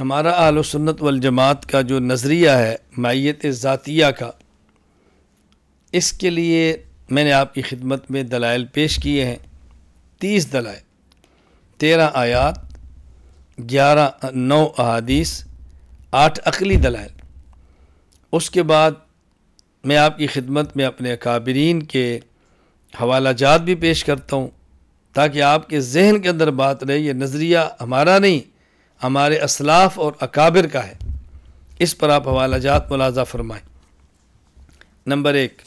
ہمارا اہل و سنت والجماعت کا جو نظریہ ہے مائیت ذاتیہ کا اس کے لیے میں نے آپ کی خدمت میں دلائل پیش کیے ہیں تیس دلائل تیرہ آیات گیارہ نو احادیث آٹھ عقلی دلائل اس کے بعد میں آپ کی خدمت میں اپنے اکابرین کے حوالہ جات بھی پیش کرتا ہوں تاکہ آپ کے ذہن کے اندر بات رہے یہ نظریہ ہمارا نہیں ہمارے اسلاف اور اکابر کا ہے اس پر آپ حوالہ جات ملازہ فرمائیں نمبر ایک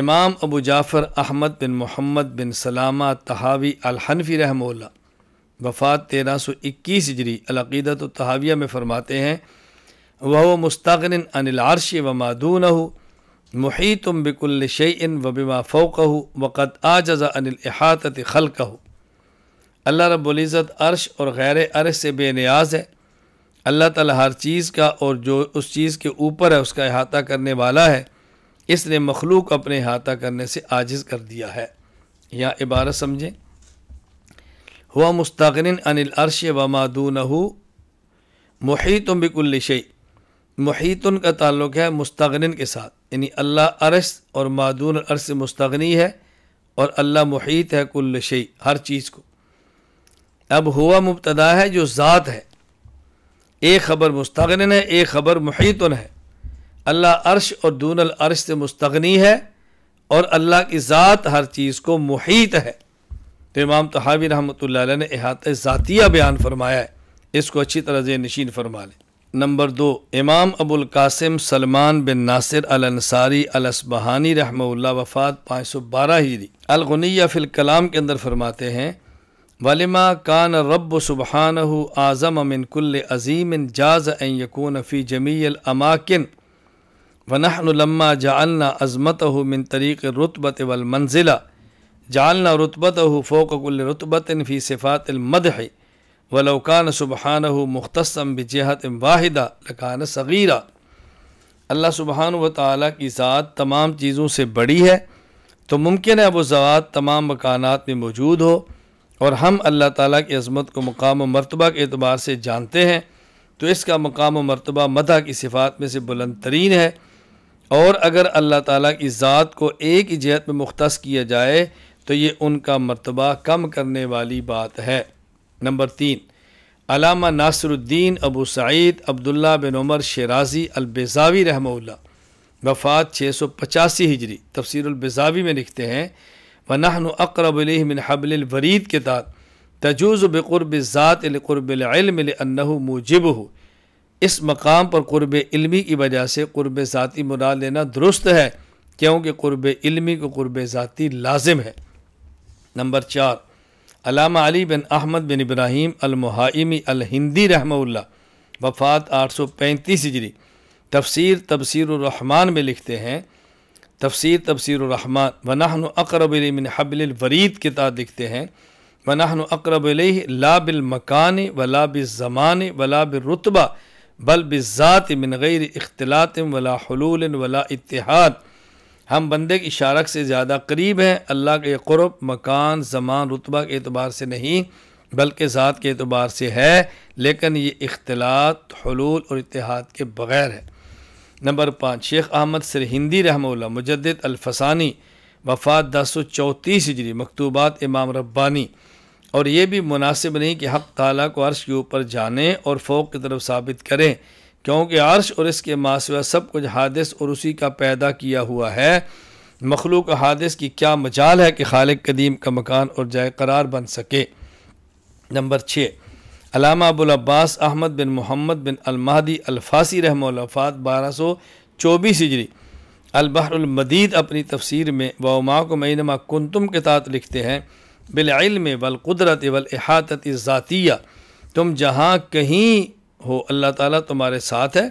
امام ابو جعفر احمد بن محمد بن سلامہ تحاوی الحنفی رحمہ اللہ وفات تیرہ سو اکیس جری العقیدت و تحاویہ میں فرماتے ہیں وہ مستغن ان العرش و مادون ہو محیطم بک الشعین و بما فوق ہو وقت آجز ان الحاطت خلق ہو اللہ رب العزت عرش اور غیر عرش سے بے نیاز ہے اللہ تعالیٰ ہر چیز کا اور جو اس چیز کے اوپر ہے اس کا احاطہ کرنے والا ہے اس نے مخلوق اپنے احاطہ کرنے سے عاجز کر دیا ہے یا عبارت سمجھیں ہوا مستغن ان العرش و مادون محیط و بکل شعیع محیطن کا تعلق ہے مستغن کے ساتھ یعنی اللہ عرش اور مادون عرش مستغنی ہے اور اللہ محیط ہے کل شعی ہر چیز کو اب ہوا مبتدا ہے جو ذات ہے ایک خبر مستغن ہے ایک خبر محیطن ہے اللہ عرش اور دون العرش سے مستغنی ہے اور اللہ کی ذات ہر چیز کو محیط ہے تو امام تحابی رحمۃ اللہ علیہ نے احاطہ ذاتیہ بیان فرمایا ہے اس کو اچھی طرح سے نشین فرما لیں نمبر دو امام ابو القاسم سلمان بن ناصر الانصاری الاسبہانی رحمہ اللہ وفات پانچ سو بارہ دی الغنیہ فی الکلام کے اندر فرماتے ہیں ولما کان رب سبحان اعظم من کل عظیم جاز این یقون فی جمی الماکن ونحن لما جالنا عظمت ہو من طریق رتبت و المنزلہ جالنا رتبت ہو فوک کل فی صفات المد ہے ولو کان سبحان ہو مختصم بجہت واحدہ لکان صغیرہ اللہ سبحان و تعالیٰ کی ذات تمام چیزوں سے بڑی ہے تو ممکن ہے وہ ذات تمام مکانات میں موجود ہو اور ہم اللہ تعالیٰ کی عظمت کو مقام و مرتبہ کے اعتبار سے جانتے ہیں تو اس کا مقام و مرتبہ مدح کی صفات میں سے بلند ترین ہے اور اگر اللہ تعالیٰ کی ذات کو ایک ہی جہت میں مختص کیا جائے تو یہ ان کا مرتبہ کم کرنے والی بات ہے نمبر تین علامہ ناصر الدین ابو سعید عبداللہ بن عمر شیرازی البضاوی رحمہ اللہ وفات 685 ہجری تفسیر البضاوی میں لکھتے ہیں ونحن اقرب الیہ من حبل الورید کے تحت تجوز بقرب ذات القرب العلم لانه مجب ہو اس مقام پر قرب علمی کی وجہ سے قرب ذاتی مراد لینا درست ہے کیونکہ قرب علمی کو قرب ذاتی لازم ہے نمبر چار علامہ علی بن احمد بن ابراہیم المحائمی الہندی رحمہ اللہ وفات آٹھ سو پینتیس ہجری تفسیر تبصیر الرحمن میں لکھتے ہیں تفسیر تفسیر تفصیر الرّحمان ونٰ العقرب علم حبلوريد کتاب ہیں ہیں اقرب علیہ لا بالمکان ولا بالزمان ولا بالرتبہ بل بلب من غیر اختلاط ولا ولا اتحاد ہم بندے کی اشارک سے زیادہ قریب ہیں اللہ کے قرب مکان زمان رتبہ کے اعتبار سے نہیں بلکہ ذات کے اعتبار سے ہے لیکن یہ اختلاط حلول اور اتحاد کے بغیر ہے نمبر پانچ شیخ احمد سر ہندی اللہ مجدد الفسانی وفات دس سو چوتیس ہجری مکتوبات امام ربانی اور یہ بھی مناسب نہیں کہ حق تعالیٰ کو عرش کے اوپر جانیں اور فوق کی طرف ثابت کریں کیونکہ عرش اور اس کے معاشرہ سب کچھ حادث اور اسی کا پیدا کیا ہوا ہے مخلوق حادث کی کیا مجال ہے کہ خالق قدیم کا مکان اور جائے قرار بن سکے نمبر چھ علامہ ابوالعباس احمد بن محمد بن المہدی الفاسی رحمہ لفاط بارہ سو چوبیس ہجری المدید اپنی تفسیر میں و اما کو مینما کنتم کے تعت لکھتے ہیں بالعلم والقدرت والاحاطت ذاتیہ تم جہاں کہیں ہو اللہ تعالیٰ تمہارے ساتھ ہے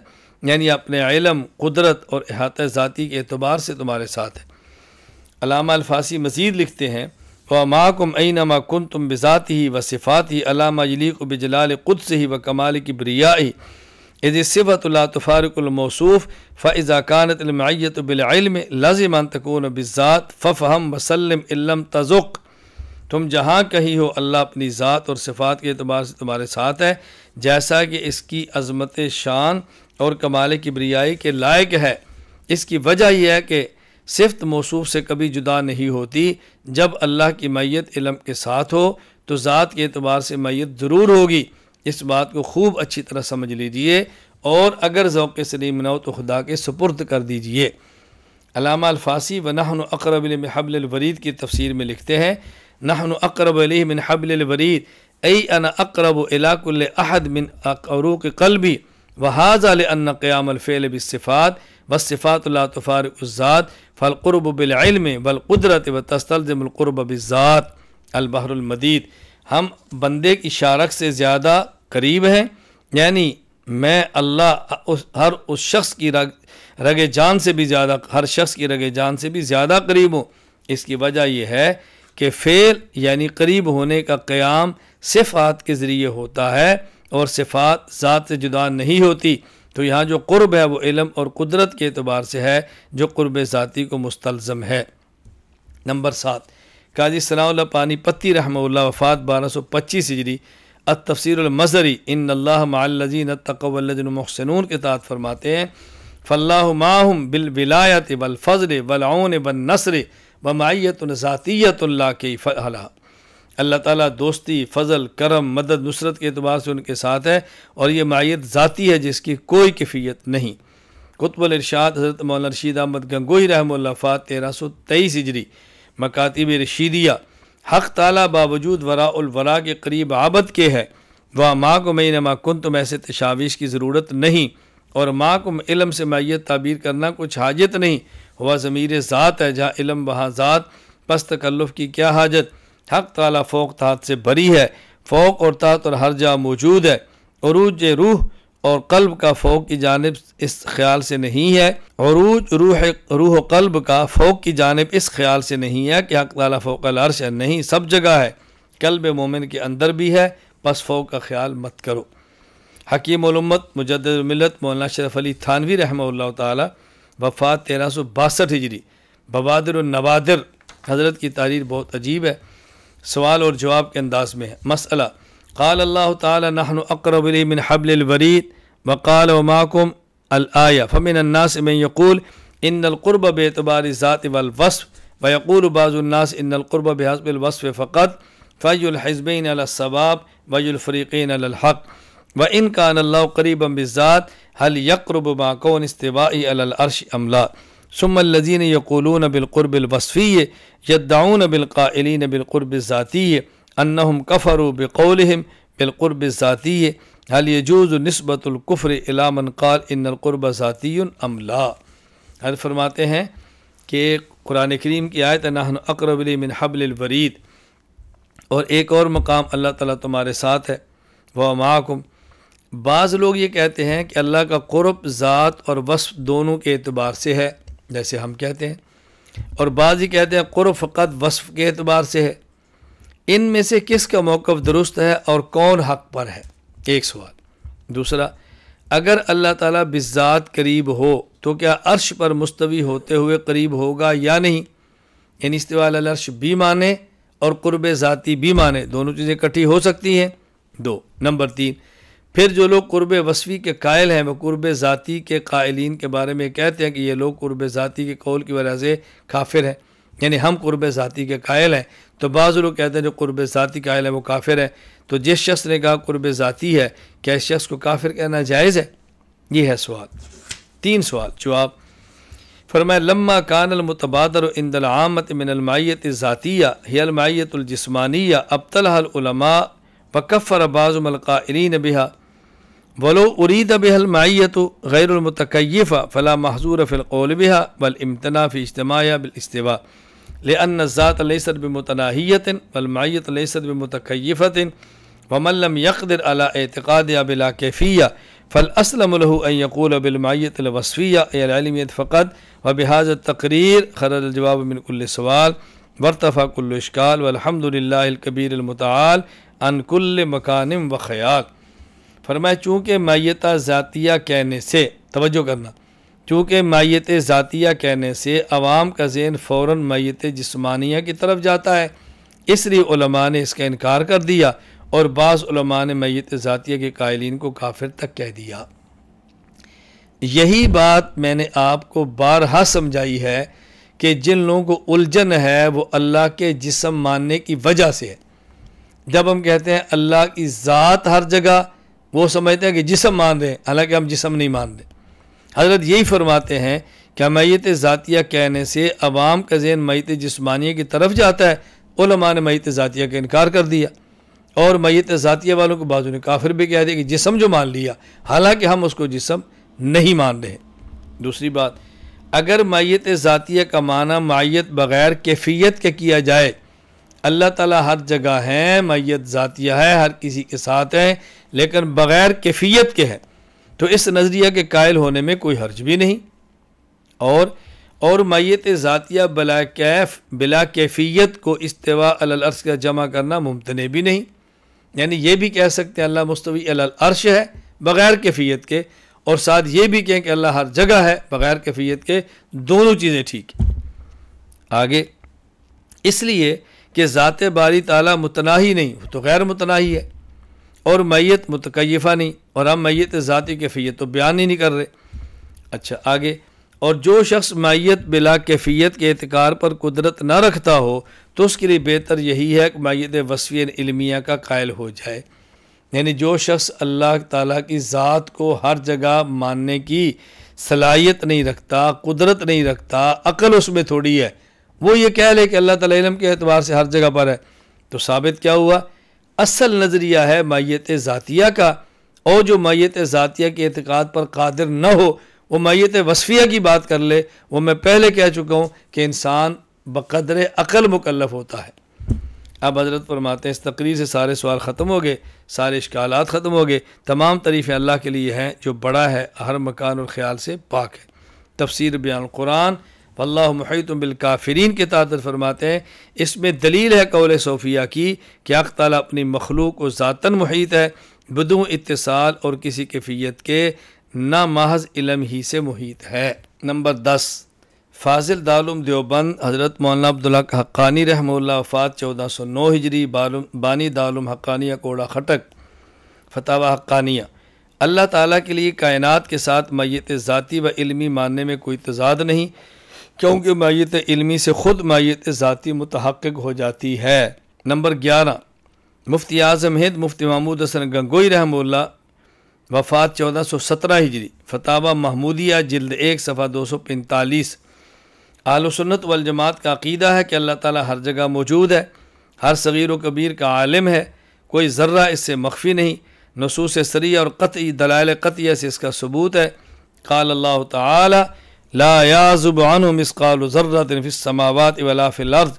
یعنی اپنے علم قدرت اور احاطہ ذاتی کے اعتبار سے تمہارے ساتھ ہے علامہ الفاسی مزید لکھتے ہیں فماکم اینما کن تم بذاتی و صفاتی علامہ یلیق و بجلال قدس ہی و کمال کی بریائی از صفت اللہ تفارق الموصوف ف عضا کانت المعیت بل علم لذمان تکون بذات ففہم وسلم علم تزق تم جہاں کہی ہو اللہ اپنی ذات اور صفات کے اعتبار سے تمہارے ساتھ ہے جیسا کہ اس کی عظمت شان اور کمال کی بریائی کے لائق ہے اس کی وجہ یہ ہے کہ صفت موصوف سے کبھی جدا نہیں ہوتی جب اللہ کی میت علم کے ساتھ ہو تو ذات کے اعتبار سے میت ضرور ہوگی اس بات کو خوب اچھی طرح سمجھ لیجئے اور اگر ذوق سلیم نو تو خدا کے سپرد کر دیجئے علامہ الفاسی و نہن و اقرب الم حبل الورید کی تفسیر میں لکھتے ہیں نحن اقرب علیہ من حبل الورید ای انا اقرب و الحد من و حاض وہاظ قیام الفیل بصفات بس صفات اللہ تفارق الزاد فالقرب بالعلم والقدرت و تستلزم القرب البحر المدید ہم بندے کی شارک سے زیادہ قریب ہیں یعنی میں اللہ اس ہر اس شخص کی رگ جان سے بھی زیادہ ہر شخص کی رگ جان سے بھی زیادہ قریب ہوں اس کی وجہ یہ ہے کہ فعل یعنی قریب ہونے کا قیام صفات کے ذریعے ہوتا ہے اور صفات ذات سے جدا نہیں ہوتی تو یہاں جو قرب ہے وہ علم اور قدرت کے اعتبار سے ہے جو قرب ذاتی کو مستلزم ہے نمبر سات قاضی السلام اللہ پانی پتی رحمہ اللہ وفات بارہ سو پچیس سجری اد المظری المضری ان اللّہ مزین تقوجن محسنون کے تعت فرماتے ہیں فلام بال بالولایت بل والعون بلعن بل نثر بمائیت اللہ کے فلاح اللہ تعالیٰ دوستی فضل کرم مدد نصرت کے اعتبار سے ان کے ساتھ ہے اور یہ معیت ذاتی ہے جس کی کوئی کفیت نہیں قطب الرشاد حضرت مولانا رشید احمد گنگوئی رحم فات تیرہ سو تیئیس اجری مکاتب رشیدیہ حق تعالیٰ باوجود وراء الورا کے قریب آبد کے ہے وہ ماں کو میں نما کن تم ایسے تشاویش کی ضرورت نہیں اور ماں کو علم سے معیت تعبیر کرنا کچھ حاجت نہیں ہوا ضمیر ذات ہے جہاں علم وہاں ذات پست کلف کی کیا حاجت حق تعالیٰ فوق تحت سے بری ہے فوق اور تحت اور ہر جا موجود ہے عروج روح اور قلب کا فوق کی جانب اس خیال سے نہیں ہے عروج روح روح و قلب کا فوق کی جانب اس خیال سے نہیں ہے کہ حق تعالیٰ فوق العرش ہے نہیں سب جگہ ہے قلب مومن کے اندر بھی ہے بس فوق کا خیال مت کرو حکیم علمت مجد الملت مولانا شرف علی تھانوی رحمہ اللہ تعالی وفات تیرہ سو باسٹھ ہجری ببادر النوادر حضرت کی تعریف بہت عجیب ہے سوال اور جواب کے انداز میں ہے مسئلہ قال الله تعالى نحن أقرب لي من حبل الورید وقال وماکم الآية فمن الناس من يقول إن القرب باعتبار الذات والوصف ويقول بعض الناس إن القرب بحسب الوصف فقط فأي الحزبين على الصواب وأي الفريقين على الحق وإن كان الله قريبا بالذات هل يقرب مع كون استوائي على الارش أم لا ثم الذين يقولون بالقرب الوصفي يدعون بالقائلين بالقرب الذاتي انهم كفروا بقولهم بالقرب الذاتي هل يجوز نسبه الكفر الى من قال ان القرب ذاتي ام لا حضرت فرماتے ہیں کہ قرآن كريم كى نحن اقرب اقر من حبل الورید اور ایک اور مقام اللہ تعالیٰ تمہارے ساتھ ہے وہ معاکم بعض لوگ یہ کہتے ہیں کہ اللہ کا قرب ذات اور وصف دونوں کے اعتبار سے ہے جیسے ہم کہتے ہیں اور بعض ہی کہتے ہیں قرف قد وصف کے اعتبار سے ہے ان میں سے کس کا موقف درست ہے اور کون حق پر ہے ایک سوال دوسرا اگر اللہ تعالیٰ بزاد قریب ہو تو کیا عرش پر مستوی ہوتے ہوئے قریب ہوگا یا نہیں یعنی استوال العرش بھی مانے اور قرب ذاتی بھی مانے دونوں چیزیں کٹھی ہو سکتی ہیں دو نمبر تین پھر جو لوگ قرب وصفی کے قائل ہیں وہ قرب ذاتی کے قائلین کے بارے میں کہتے ہیں کہ یہ لوگ قرب ذاتی کے قول کی وجہ سے کافر ہیں یعنی ہم قرب ذاتی کے قائل ہیں تو بعض لوگ کہتے ہیں جو قرب ذاتی قائل ہیں وہ کافر ہیں تو جس شخص نے کہا قرب ذاتی ہے کیا اس شخص کو کافر کہنا جائز ہے یہ ہے سوال تین سوال جواب فرمائے لما کان المتبادر عند العامت من المائیت ذاتیہ ہی المائیت الجسمانیہ الحلع بکفر وکفر بعض القاعرین بہا ولو أريد بها المعية غير المتكيفة فلا محظور في القول بها بل امتنع في اجتماعها بالاستواء لأن الذات ليست بمتناهية والمعية ليست بمتكيفة ومن لم يقدر على اعتقادها بلا كيفية فالأسلم له أن يقول بالمعية الوصفية أي العلمية فقط وبهذا التقرير خرج الجواب من كل سؤال وارتفع كل إشكال والحمد لله الكبير المتعال عن كل مكان وخيال فرمایا چونکہ مائیتہ ذاتیہ کہنے سے توجہ کرنا چونکہ مائیت ذاتیہ کہنے سے عوام کا ذہن فوراً میت جسمانیہ کی طرف جاتا ہے اس لیے علماء نے اس کا انکار کر دیا اور بعض علماء نے میت ذاتیہ کے قائلین کو کافر تک کہہ دیا یہی بات میں نے آپ کو بارہا سمجھائی ہے کہ جن لوگوں کو الجھن ہے وہ اللہ کے جسم ماننے کی وجہ سے ہے جب ہم کہتے ہیں اللہ کی ذات ہر جگہ وہ سمجھتے ہیں کہ جسم مان دیں حالانکہ ہم جسم نہیں مانتے حضرت یہی فرماتے ہیں کہ میت ذاتیہ کہنے سے عوام کا ذہن میت جسمانیہ کی طرف جاتا ہے علماء نے میت ذاتیہ کا انکار کر دیا اور میت ذاتیہ والوں کو بعضوں نے کافر بھی کہہ دیا کہ جسم جو مان لیا حالانکہ ہم اس کو جسم نہیں مان رہے دوسری بات اگر میت ذاتیہ کا معنی معیت بغیر کیفیت کے کیا جائے اللہ تعالیٰ ہر جگہ ہے میت ذاتیہ ہے ہر کسی کے ساتھ ہے لیکن بغیر کیفیت کے ہے تو اس نظریہ کے قائل ہونے میں کوئی حرج بھی نہیں اور اور میت ذاتیہ بلا کیف بلا کیفیت کو استوا اللع کا جمع کرنا ممتنع بھی نہیں یعنی یہ بھی کہہ سکتے ہیں اللہ مستوی الرش ہے بغیر کیفیت کے اور ساتھ یہ بھی کہیں کہ اللہ ہر جگہ ہے بغیر کیفیت کے دونوں چیزیں ٹھیک آگے اس لیے کہ ذات باری تعالیٰ متناہی نہیں تو غیر متناہی ہے اور میت متقیفہ نہیں اور ہم میت ذاتی کیفیت تو بیان ہی نہیں کر رہے اچھا آگے اور جو شخص مائیت بلا کیفیت کے اعتقار پر قدرت نہ رکھتا ہو تو اس کے لیے بہتر یہی ہے کہ مائیت وصفی علمیہ کا قائل ہو جائے یعنی جو شخص اللہ تعالیٰ کی ذات کو ہر جگہ ماننے کی صلاحیت نہیں رکھتا قدرت نہیں رکھتا عقل اس میں تھوڑی ہے وہ یہ کہہ لے کہ اللہ تعالیٰ علم کے اعتبار سے ہر جگہ پر ہے تو ثابت کیا ہوا اصل نظریہ ہے مائیت ذاتیہ کا اور جو مائیت ذاتیہ کے اعتقاد پر قادر نہ ہو وہ مائیت وصفیہ کی بات کر لے وہ میں پہلے کہہ چکا ہوں کہ انسان بقدر عقل مکلف ہوتا ہے اب حضرت فرماتے ہیں اس تقریر سے سارے سوال ختم ہو گئے سارے اشکالات ختم ہو گئے تمام تعریفیں اللہ کے لیے ہیں جو بڑا ہے ہر مکان اور خیال سے پاک ہے تفسیر بیان قرآن اللہ محیط بالکافرین کے تعدد فرماتے ہیں اس میں دلیل ہے قول صوفیہ کی کہ حق تعالیٰ اپنی مخلوق کو ذاتاً محیط ہے بدون اتصال اور کسی کیفیت کے نہ محض علم ہی سے محیط ہے نمبر دس فاضل دالم دیوبند حضرت مولانا عبداللہ حقانی رحمہ اللہ وفات چودہ سو نو ہجری بالم بانی دالم حقانیہ کوڑا خٹک فتح حقانیہ اللہ تعالیٰ کے لیے کائنات کے ساتھ میت ذاتی و علمی ماننے میں کوئی تضاد نہیں کیونکہ مائیت علمی سے خود مائیت ذاتی متحقق ہو جاتی ہے نمبر گیارہ مفتی اعظم ہند مفتی محمود حسن گنگوئی رحم اللہ وفات چودہ سو سترہ ہجری فتح محمودیہ جلد ایک صفحہ دو سو پینتالیس آل و سنت والجماعت کا عقیدہ ہے کہ اللہ تعالیٰ ہر جگہ موجود ہے ہر صغیر و کبیر کا عالم ہے کوئی ذرہ اس سے مخفی نہیں نصوص سری اور قطعی دلائل قطعی سے اس کا ثبوت ہے قال اللہ تعالی لا يعزب عنه مثقال في في السماوات ولا الارض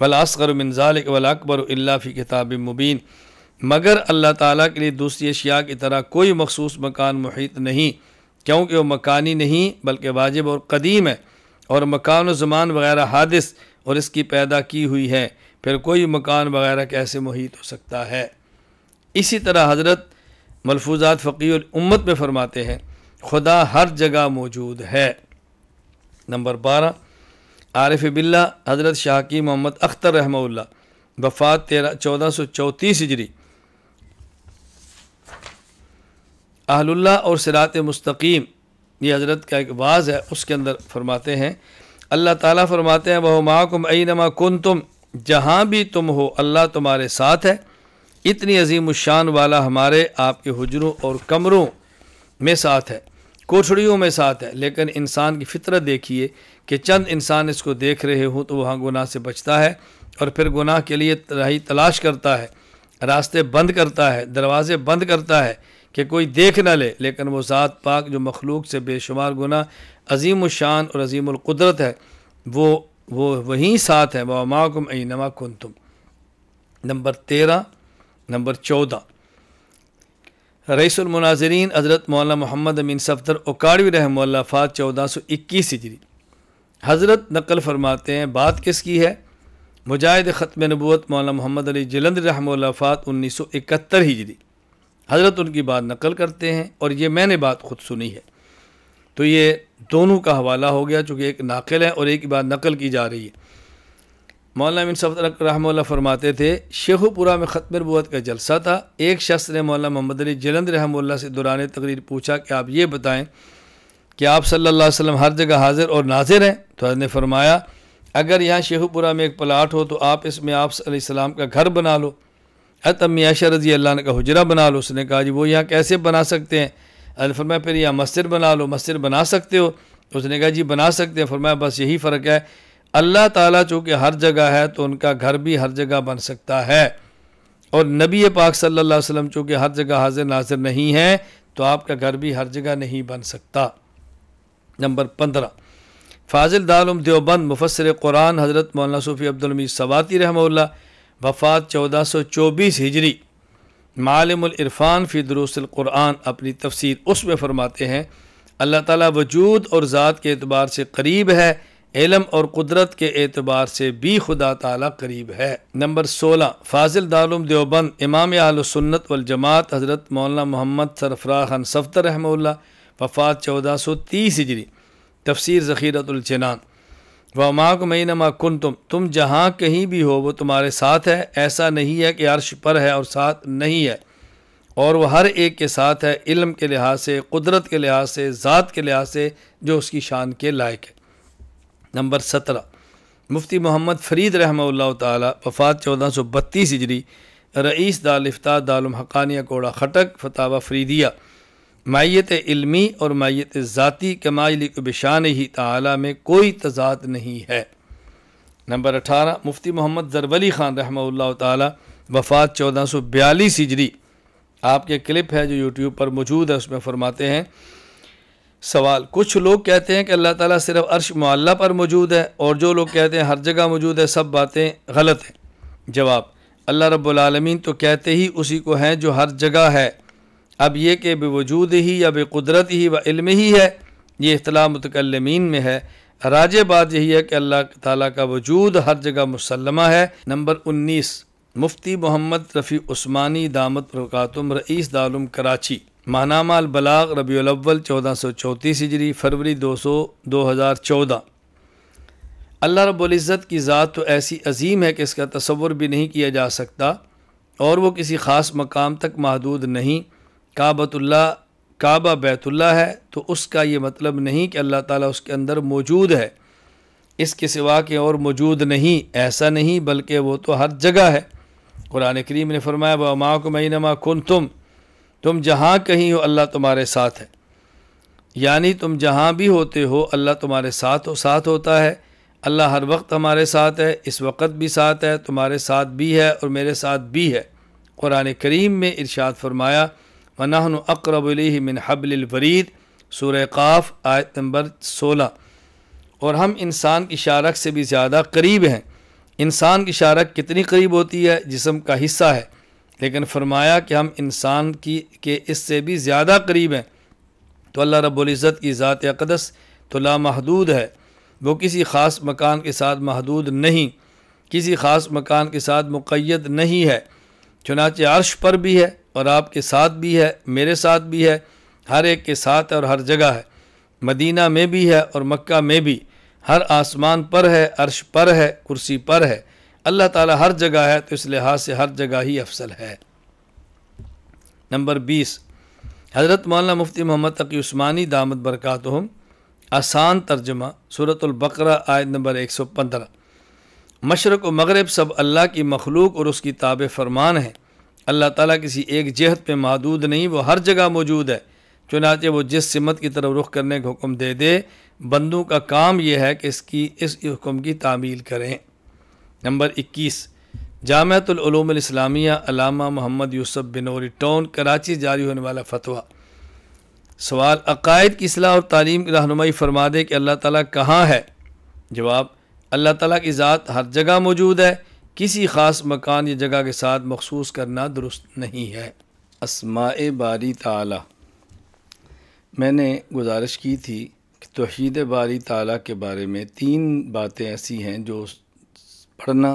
ولا اصغر من ذلك ولا اکبر الا في کتاب مبین مگر اللہ تعالیٰ کے لیے دوسری اشیاء کی طرح کوئی مخصوص مکان محیط نہیں کیونکہ وہ مکانی نہیں بلکہ واجب اور قدیم ہے اور مکان و زمان وغیرہ حادث اور اس کی پیدا کی ہوئی ہے پھر کوئی مکان وغیرہ کیسے محیط ہو سکتا ہے اسی طرح حضرت ملفوظات فقیر الامت میں فرماتے ہیں خدا ہر جگہ موجود ہے نمبر بارہ عارف باللہ حضرت شاہ کی محمد اختر رحمہ اللہ وفات تیرہ چودہ سو چوتیس ہجری اللہ اور صراط مستقیم یہ حضرت کا ایک بعض ہے اس کے اندر فرماتے ہیں اللہ تعالیٰ فرماتے ہیں وَهُمَا كُمْ اَيْنَمَا كُنْتُمْ کن تم جہاں بھی تم ہو اللہ تمہارے ساتھ ہے اتنی عظیم الشان والا ہمارے آپ کے حجروں اور کمروں میں ساتھ ہے کوٹھڑیوں میں ساتھ ہے لیکن انسان کی فطرت دیکھیے کہ چند انسان اس کو دیکھ رہے ہوں تو وہاں گناہ سے بچتا ہے اور پھر گناہ کے لیے رہی تلاش کرتا ہے راستے بند کرتا ہے دروازے بند کرتا ہے کہ کوئی دیکھ نہ لے لیکن وہ ذات پاک جو مخلوق سے بے شمار گناہ عظیم الشان اور عظیم القدرت ہے وہ وہ وہیں ساتھ ہے وہ ماکم اینما نما کن تم نمبر تیرہ نمبر چودہ رئیس المناظرین حضرت مولانا محمد امین صفدر اوکاڑوی رحم اللہ فات چودہ سو اکیس ہجری حضرت نقل فرماتے ہیں بات کس کی ہے مجاہد ختم نبوت مولانا محمد علی جلند رحم فات انیس سو اکہتر ہجری حضرت ان کی بات نقل کرتے ہیں اور یہ میں نے بات خود سنی ہے تو یہ دونوں کا حوالہ ہو گیا چونکہ ایک ناقل ہے اور ایک بات نقل کی جا رہی ہے مولانا امین صفت رحمہ اللہ فرماتے تھے شیخو پورہ میں ختم البوت کا جلسہ تھا ایک شخص نے مولانا محمد علی جلند رحمہ اللہ سے دوران تقریر پوچھا کہ آپ یہ بتائیں کہ آپ صلی اللہ علیہ وسلم ہر جگہ حاضر اور ناظر ہیں تو حضرت نے فرمایا اگر یہاں شیخو پورہ میں ایک پلاٹ ہو تو آپ اس میں آپ علیہ السلام کا گھر بنا لو اتم عشہ رضی اللہ عنہ کا حجرہ بنا لو اس نے کہا جی وہ یہاں کیسے بنا سکتے ہیں فرمایا پھر یہاں مسجد بنا لو مسجد بنا سکتے ہو اس نے کہا جی بنا سکتے ہیں فرمایا بس یہی فرق ہے اللہ تعالیٰ چونکہ ہر جگہ ہے تو ان کا گھر بھی ہر جگہ بن سکتا ہے اور نبی پاک صلی اللہ علیہ وسلم چونکہ ہر جگہ حاضر ناظر نہیں ہے تو آپ کا گھر بھی ہر جگہ نہیں بن سکتا نمبر پندرہ فاضل دالم دیوبند مفسر قرآن حضرت مولانا صوفی المی سواتی رحمہ اللہ وفات چودہ سو چوبیس ہجری معالم العرفان فی دروس القرآن اپنی تفسیر اس میں فرماتے ہیں اللہ تعالیٰ وجود اور ذات کے اعتبار سے قریب ہے علم اور قدرت کے اعتبار سے بھی خدا تعالیٰ قریب ہے نمبر سولہ فاضل دارالم دیوبند امام اہل سنت والجماعت حضرت مولانا محمد سرفراہ خان صفتر رحمہ اللہ وفات چودہ سو تیس ہجری تفسیر ذخیرت الچینان و نما کن تم تم جہاں کہیں بھی ہو وہ تمہارے ساتھ ہے ایسا نہیں ہے کہ عرش پر ہے اور ساتھ نہیں ہے اور وہ ہر ایک کے ساتھ ہے علم کے لحاظ سے قدرت کے لحاظ سے ذات کے لحاظ سے جو اس کی شان کے لائق ہے نمبر سترہ مفتی محمد فرید رحمہ اللہ تعالیٰ وفات چودہ سو بتیس اجری رئیس دال دالم حقانیہ کوڑا خٹک فتح فریدیہ مائیت علمی اور مائیت ذاتی کمائلی کو بشان ہی تعالیٰ میں کوئی تضاد نہیں ہے نمبر اٹھارہ مفتی محمد زرولی خان رحمہ اللہ تعالیٰ وفات چودہ سو بیالیس اجری آپ کے کلپ ہے جو یوٹیوب پر موجود ہے اس میں فرماتے ہیں سوال کچھ لوگ کہتے ہیں کہ اللہ تعالیٰ صرف عرش پر موجود ہے اور جو لوگ کہتے ہیں ہر جگہ موجود ہے سب باتیں غلط ہیں جواب اللہ رب العالمین تو کہتے ہی اسی کو ہیں جو ہر جگہ ہے اب یہ کہ بے وجود ہی یا بے قدرت ہی و علم ہی ہے یہ اطلاع متکلمین میں ہے راج بات یہی ہے کہ اللہ تعالیٰ کا وجود ہر جگہ مسلمہ ہے نمبر انیس مفتی محمد رفیع عثمانی دامت رکاتم رئیس دالم کراچی ماہنامہ البلاغ ربیع الاول چودہ سو چوتیس ہجری فروری دو سو دو ہزار چودہ اللہ رب العزت کی ذات تو ایسی عظیم ہے کہ اس کا تصور بھی نہیں کیا جا سکتا اور وہ کسی خاص مقام تک محدود نہیں کعبۃ اللہ کعبہ بیت اللہ ہے تو اس کا یہ مطلب نہیں کہ اللہ تعالیٰ اس کے اندر موجود ہے اس کے سوا کے اور موجود نہیں ایسا نہیں بلکہ وہ تو ہر جگہ ہے قرآن کریم نے فرمایا بہ کو مینما کن تم تم جہاں کہیں ہو اللہ تمہارے ساتھ ہے یعنی تم جہاں بھی ہوتے ہو اللہ تمہارے ساتھ ہو ساتھ ہوتا ہے اللہ ہر وقت ہمارے ساتھ ہے اس وقت بھی ساتھ ہے تمہارے ساتھ بھی ہے اور میرے ساتھ بھی ہے قرآن کریم میں ارشاد فرمایا اقرب علیہ من حبل الورید سور قاف آیت نمبر سولہ اور ہم انسان کی شارک سے بھی زیادہ قریب ہیں انسان کی شارک کتنی قریب ہوتی ہے جسم کا حصہ ہے لیکن فرمایا کہ ہم انسان کی کہ اس سے بھی زیادہ قریب ہیں تو اللہ رب العزت کی ذات اقدس تو لامحدود ہے وہ کسی خاص مکان کے ساتھ محدود نہیں کسی خاص مکان کے ساتھ مقید نہیں ہے چنانچہ عرش پر بھی ہے اور آپ کے ساتھ بھی ہے میرے ساتھ بھی ہے ہر ایک کے ساتھ اور ہر جگہ ہے مدینہ میں بھی ہے اور مکہ میں بھی ہر آسمان پر ہے عرش پر ہے کرسی پر ہے اللہ تعالیٰ ہر جگہ ہے تو اس لحاظ سے ہر جگہ ہی افضل ہے نمبر بیس حضرت مولانا مفتی محمد تقی عثمانی دامت برکاتہم آسان ترجمہ صورت البقرہ آیت نمبر ایک سو پندرہ مشرق و مغرب سب اللہ کی مخلوق اور اس کی تاب فرمان ہیں اللہ تعالیٰ کسی ایک جہت پہ محدود نہیں وہ ہر جگہ موجود ہے چنانچہ وہ جس سمت کی طرف رخ کرنے کا حکم دے دے بندوں کا کام یہ ہے کہ اس کی اس حکم کی تعمیل کریں نمبر اکیس جامعۃ العلوم الاسلامیہ علامہ محمد یوسف بنوری ٹون کراچی جاری ہونے والا فتویٰ سوال عقائد کی اصلاح اور تعلیم کی رہنمائی فرما دے کہ اللہ تعالیٰ کہاں ہے جواب اللہ تعالیٰ کی ذات ہر جگہ موجود ہے کسی خاص مکان یا جگہ کے ساتھ مخصوص کرنا درست نہیں ہے اسماء باری تعالیٰ میں نے گزارش کی تھی کہ توحید باری تعالیٰ کے بارے میں تین باتیں ایسی ہیں جو پڑھنا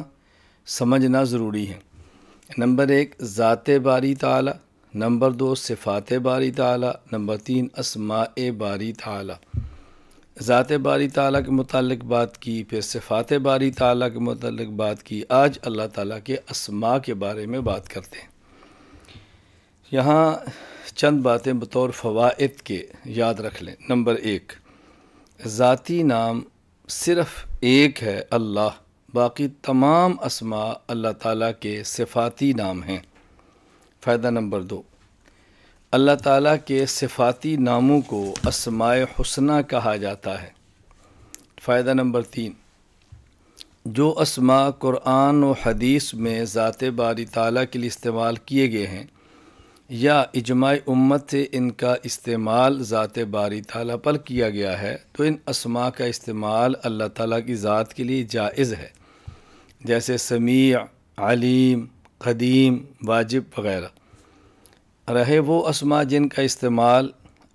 سمجھنا ضروری ہے نمبر ایک ذات باری تعالی نمبر دو صفات باری تعالی نمبر تین اسماء باری تعالی ذات باری تعالیٰ کے متعلق بات کی پھر صفات باری تعالیٰ کے متعلق بات کی آج اللہ تعالیٰ کے اسماء کے بارے میں بات کرتے ہیں یہاں چند باتیں بطور فوائد کے یاد رکھ لیں نمبر ایک ذاتی نام صرف ایک ہے اللہ باقی تمام اسماء اللہ تعالیٰ کے صفاتی نام ہیں فائدہ نمبر دو اللہ تعالیٰ کے صفاتی ناموں کو اسماء حسنہ کہا جاتا ہے فائدہ نمبر تین جو اسماء قرآن و حدیث میں ذات باری تعالیٰ کے لیے استعمال کیے گئے ہیں یا اجماع امت سے ان کا استعمال ذات باری تعالیٰ پر کیا گیا ہے تو ان اسماء کا استعمال اللہ تعالیٰ کی ذات کے لیے جائز ہے جیسے سمیع علیم قدیم واجب وغیرہ رہے وہ اسما جن کا استعمال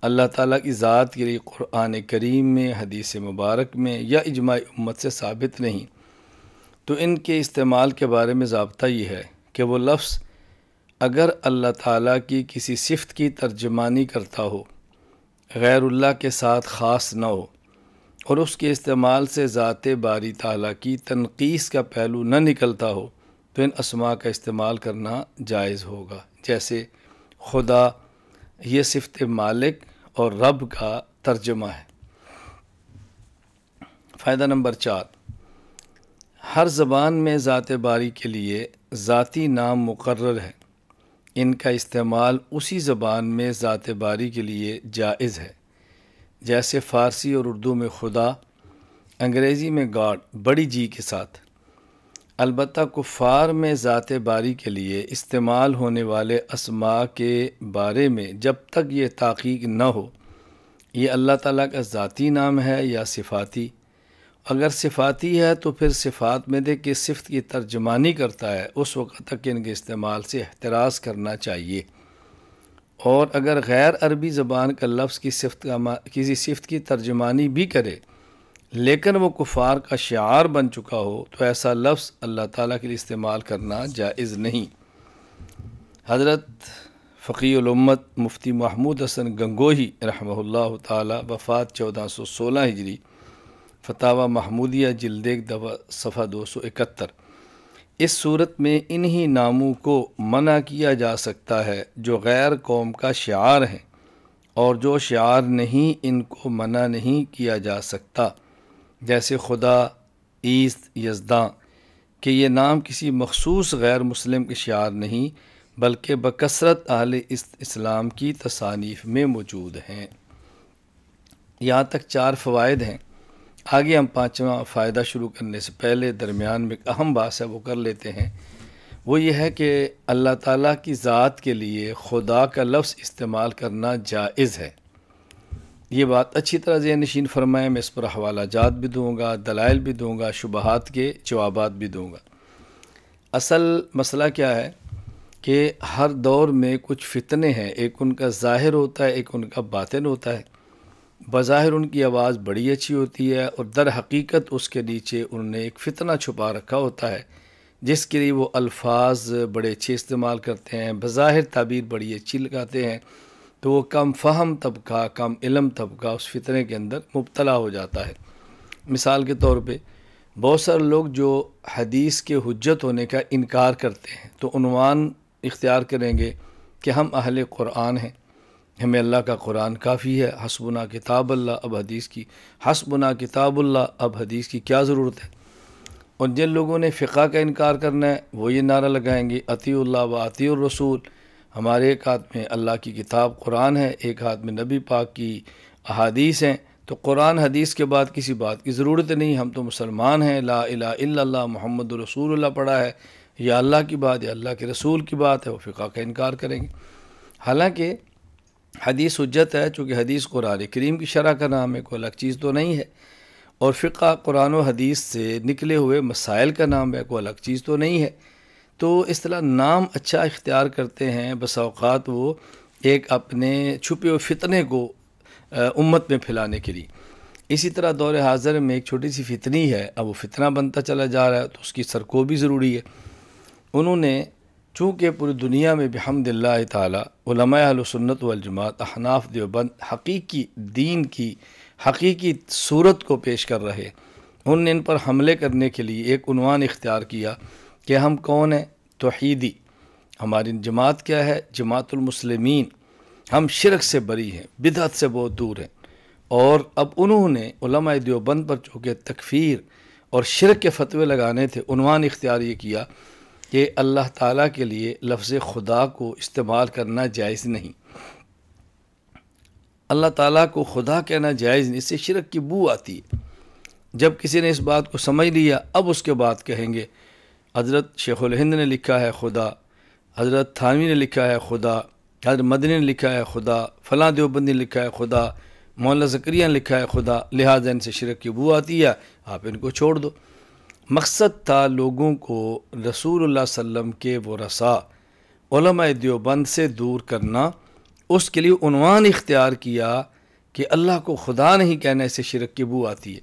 اللہ تعالیٰ کی ذات کے لیے قرآن کریم میں حدیث مبارک میں یا اجماع امت سے ثابت نہیں تو ان کے استعمال کے بارے میں ضابطہ یہ ہے کہ وہ لفظ اگر اللہ تعالیٰ کی کسی صفت کی ترجمانی کرتا ہو غیر اللہ کے ساتھ خاص نہ ہو اور اس کے استعمال سے ذات باری تعالیٰ کی تنقیس کا پہلو نہ نکلتا ہو تو ان اسماء کا استعمال کرنا جائز ہوگا جیسے خدا یہ صفت مالک اور رب کا ترجمہ ہے فائدہ نمبر چار ہر زبان میں ذات باری کے لیے ذاتی نام مقرر ہے ان کا استعمال اسی زبان میں ذات باری کے لیے جائز ہے جیسے فارسی اور اردو میں خدا انگریزی میں گاڈ بڑی جی کے ساتھ البتہ کفار میں ذات باری کے لیے استعمال ہونے والے اسما کے بارے میں جب تک یہ تحقیق نہ ہو یہ اللہ تعالیٰ کا ذاتی نام ہے یا صفاتی اگر صفاتی ہے تو پھر صفات میں دے کے صفت کی ترجمانی کرتا ہے اس وقت تک ان کے استعمال سے احتراز کرنا چاہیے اور اگر غیر عربی زبان کا لفظ کی صفت ما... کسی صفت کی ترجمانی بھی کرے لیکن وہ کفار کا شعار بن چکا ہو تو ایسا لفظ اللہ تعالیٰ کے لیے استعمال کرنا جائز نہیں حضرت فقی الامت مفتی محمود حسن گنگوہی رحمہ اللہ تعالیٰ وفات چودہ سو سولہ ہجری فتح محمودیہ دفعہ صفحہ دو سو اکہتر اس صورت میں انہی ناموں کو منع کیا جا سکتا ہے جو غیر قوم کا شعار ہیں اور جو شعار نہیں ان کو منع نہیں کیا جا سکتا جیسے خدا عیست یزداں کہ یہ نام کسی مخصوص غیر مسلم کے شعار نہیں بلکہ بکثرت اہل اسلام کی تصانیف میں موجود ہیں یہاں تک چار فوائد ہیں آگے ہم پانچواں فائدہ شروع کرنے سے پہلے درمیان میں ایک اہم بات ہے وہ کر لیتے ہیں وہ یہ ہے کہ اللہ تعالیٰ کی ذات کے لیے خدا کا لفظ استعمال کرنا جائز ہے یہ بات اچھی طرح ذہن نشین فرمائے میں اس پر حوالہ جات بھی دوں گا دلائل بھی دوں گا شبہات کے جوابات بھی دوں گا اصل مسئلہ کیا ہے کہ ہر دور میں کچھ فتنے ہیں ایک ان کا ظاہر ہوتا ہے ایک ان کا باطن ہوتا ہے بظاہر ان کی آواز بڑی اچھی ہوتی ہے اور در حقیقت اس کے نیچے انہوں نے ایک فتنہ چھپا رکھا ہوتا ہے جس کے لیے وہ الفاظ بڑے اچھے استعمال کرتے ہیں بظاہر تعبیر بڑی اچھی لگاتے ہیں تو وہ کم فہم طبقہ کم علم طبقہ اس فتنے کے اندر مبتلا ہو جاتا ہے مثال کے طور پہ بہت سارے لوگ جو حدیث کے حجت ہونے کا انکار کرتے ہیں تو عنوان اختیار کریں گے کہ ہم اہل قرآن ہیں ہمیں اللہ کا قرآن کافی ہے حسبنا کتاب اللہ اب حدیث کی حسبنا کتاب اللہ اب حدیث کی کیا ضرورت ہے اور جن لوگوں نے فقہ کا انکار کرنا ہے وہ یہ نعرہ لگائیں گے عطی اللہ و عطی الرسول ہمارے ایک ہاتھ میں اللہ کی کتاب قرآن ہے ایک ہاتھ میں نبی پاک کی احادیث ہیں تو قرآن حدیث کے بعد کسی بات کی ضرورت نہیں ہم تو مسلمان ہیں لا الہ الا اللہ محمد الرسول اللہ پڑھا ہے یا اللہ کی بات یا اللہ کے رسول کی بات ہے وہ فقہ کا انکار کریں گے حالانکہ حدیث حجت ہے چونکہ حدیث قرآن کریم کی شرح کا نام ہے کوئی الگ چیز تو نہیں ہے اور فقہ قرآن و حدیث سے نکلے ہوئے مسائل کا نام ہے کوئی الگ چیز تو نہیں ہے تو اس طرح نام اچھا اختیار کرتے ہیں بس اوقات وہ ایک اپنے چھپے و فتنے کو امت میں پھیلانے کے لیے اسی طرح دور حاضر میں ایک چھوٹی سی فتنی ہے اب وہ فتنہ بنتا چلا جا رہا ہے تو اس کی سرکو بھی ضروری ہے انہوں نے چونکہ پوری دنیا میں بحمد اللہ تعالیٰ علماء سنت والجماعت احناف دیوبند حقیقی دین کی حقیقی صورت کو پیش کر رہے ان نے ان پر حملے کرنے کے لیے ایک عنوان اختیار کیا کہ ہم کون ہیں توحیدی ہماری جماعت کیا ہے جماعت المسلمین ہم شرک سے بری ہیں بدعت سے بہت دور ہیں اور اب انہوں نے علماء دیوبند پر چونکہ تکفیر اور شرک کے فتوے لگانے تھے عنوان اختیار یہ کیا کہ اللہ تعالیٰ کے لیے لفظ خدا کو استعمال کرنا جائز نہیں اللہ تعالیٰ کو خدا کہنا جائز نہیں اس سے شرک کی بو آتی ہے جب کسی نے اس بات کو سمجھ لیا اب اس کے بعد کہیں گے حضرت شیخ الہند نے لکھا ہے خدا حضرت تھانوی نے لکھا ہے خدا حضرت مدنی نے لکھا ہے خدا فلاں دیوبندی نے لکھا ہے خدا مولا زکریہ نے لکھا ہے خدا لہٰذا ان سے شرک کی بو آتی ہے آپ ان کو چھوڑ دو مقصد تھا لوگوں کو رسول اللہ وسلم کے وہ رسا دیوبند سے دور کرنا اس کے لیے عنوان اختیار کیا کہ اللہ کو خدا نہیں کہنے سے شرک کی بو آتی ہے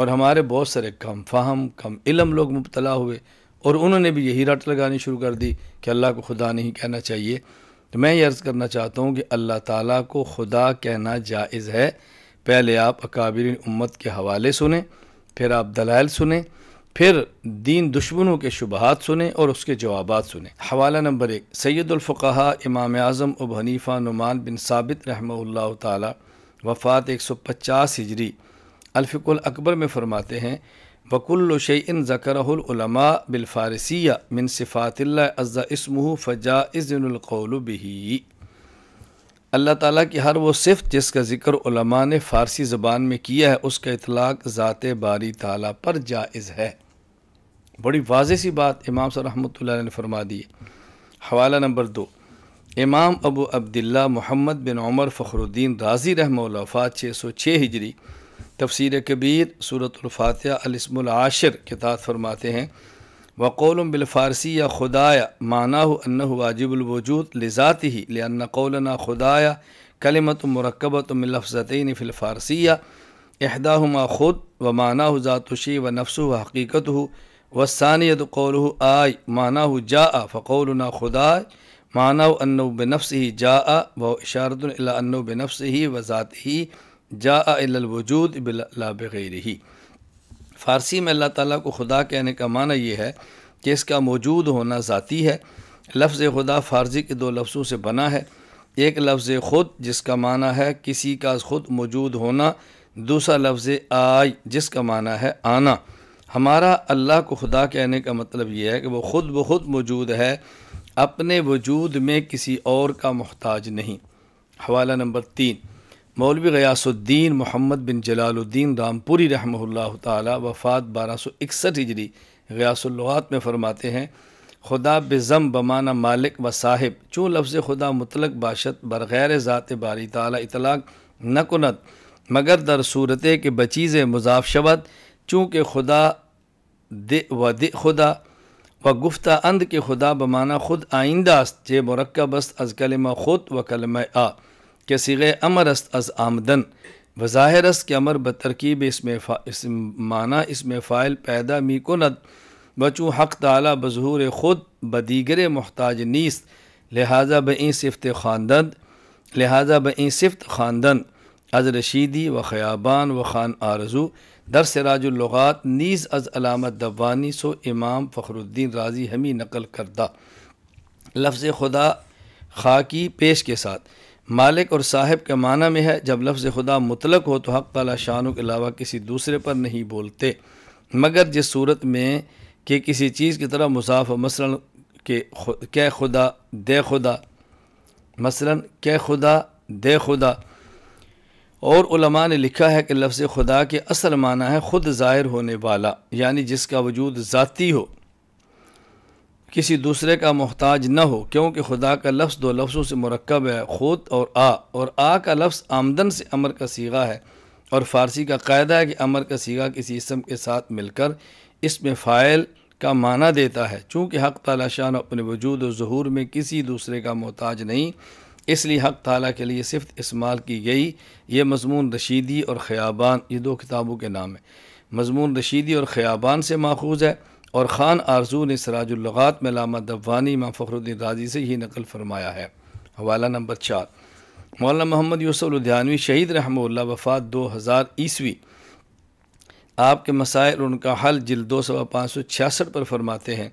اور ہمارے بہت سارے کم فہم کم علم لوگ مبتلا ہوئے اور انہوں نے بھی یہی رٹ لگانی شروع کر دی کہ اللہ کو خدا نہیں کہنا چاہیے تو میں یہ عرض کرنا چاہتا ہوں کہ اللہ تعالیٰ کو خدا کہنا جائز ہے پہلے آپ اکابرین امت کے حوالے سنیں پھر آپ دلائل سنیں پھر دین دشمنوں کے شبہات سنیں اور اس کے جوابات سنیں حوالہ نمبر ایک سید الفقہ امام اعظم اب حنیفہ نعمان بن ثابت رحمہ اللہ تعالی وفات ایک سو پچاس ہجری الفق الکبر میں فرماتے ہیں بک الوشین ذکر بالفارسیہ من صفات اللہ عزا اسمہ فجا عزن القول بہی اللہ تعالیٰ کی ہر وہ صف جس کا ذکر علماء نے فارسی زبان میں کیا ہے اس کا اطلاق ذات باری تعالیٰ پر جائز ہے بڑی واضح سی بات امام صلی اللہ علیہ نے فرما دیے حوالہ نمبر دو امام ابو عبداللہ محمد بن عمر فخر الدین رازی رحمہ اللہ وفات چھ سو چھ ہجری تفسیر کبیر صورت الفاتحہ الاسم العاشر کے تحت فرماتے ہیں وقول بالفارسی یا خدایا مانا انہ واجب الوجود لذات ہی لِانََََََََََََََََََََ قولن خدایا کلمت مرکبۃ ملفظت فلفارسی یادہ ہُاخود و مانا ہو ذات شی و نفس و حقیقت ہو وسانیت قول آئے مانا ہو جا آ نا خدا معنی و انو بنفس ہی جا آشارت النو بنفس ہی و ہی جا الوجود بلا اللہ بغیر ہی فارسی میں اللہ تعالیٰ کو خدا کہنے کا معنی یہ ہے کہ اس کا موجود ہونا ذاتی ہے لفظ خدا فارسی کے دو لفظوں سے بنا ہے ایک لفظ خود جس کا معنی ہے کسی کا خود موجود ہونا دوسرا لفظ آئی جس کا معنی ہے آنا ہمارا اللہ کو خدا کہنے کا مطلب یہ ہے کہ وہ خود بخود موجود ہے اپنے وجود میں کسی اور کا محتاج نہیں حوالہ نمبر تین مولوی غیاس الدین محمد بن جلال الدین رام پوری رحمہ اللہ تعالی وفات بارہ سو اکسٹھ ہجری غیاس اللغات میں فرماتے ہیں خدا بزم بمانہ مالک و صاحب چوں لفظ خدا مطلق باشت برغیر ذات باری تعالی اطلاق نہ کنت مگر در صورتے کہ بچیز مضاف شبت چونکہ خدا دے و دے خدا و گفتہ اند کے خدا بمانا خود آئندہ است جے است از کلمہ خود و کلمہ آ کہ سیغے امر است از آمدن بظاہر است کہ امر بترکیب اس میں مانا اس میں فائل پیدا می کند نت بچوں حق تعالی بظہور خود بدیگر محتاج نیست لہذا این صفت خاندند لہذا بیں صفت خاندند از رشیدی و خیابان و خان آرزو درس راج اللغات نیز از علامت دوانی سو امام فخر الدین راضی ہمی نقل کردہ لفظ خدا خاکی پیش کے ساتھ مالک اور صاحب کے معنی میں ہے جب لفظ خدا مطلق ہو تو حق تعالی شانوں کے علاوہ کسی دوسرے پر نہیں بولتے مگر جس صورت میں کہ کسی چیز کی طرح مضافہ مثلا کہ خدا دے خدا مثلا کہ خدا دے خدا اور علماء نے لکھا ہے کہ لفظ خدا کے اصل معنی ہے خود ظاہر ہونے والا یعنی جس کا وجود ذاتی ہو کسی دوسرے کا محتاج نہ ہو کیونکہ خدا کا لفظ دو لفظوں سے مرکب ہے خود اور آ اور آ کا لفظ آمدن سے امر کا سیغہ ہے اور فارسی کا قاعدہ ہے کہ امر کا سیغہ کسی اسم کے ساتھ مل کر اس میں فائل کا معنی دیتا ہے چونکہ حق تعالی شان اپنے وجود و ظہور میں کسی دوسرے کا محتاج نہیں اس لیے حق تعالیٰ کے لیے صفت استعمال کی گئی یہ مضمون رشیدی اور خیابان یہ دو کتابوں کے نام ہیں مضمون رشیدی اور خیابان سے ماخوذ ہے اور خان آرزو نے سراج الغات میں علامہ دوانی ماں فخر الدین راضی سے ہی نقل فرمایا ہے حوالہ نمبر چار مولانا محمد یوسف الدھیانوی شہید رحمہ اللہ وفات دو ہزار عیسوی آپ کے مسائل اور ان کا حل جلد دو سوا پانچ سو چھیاسٹھ پر فرماتے ہیں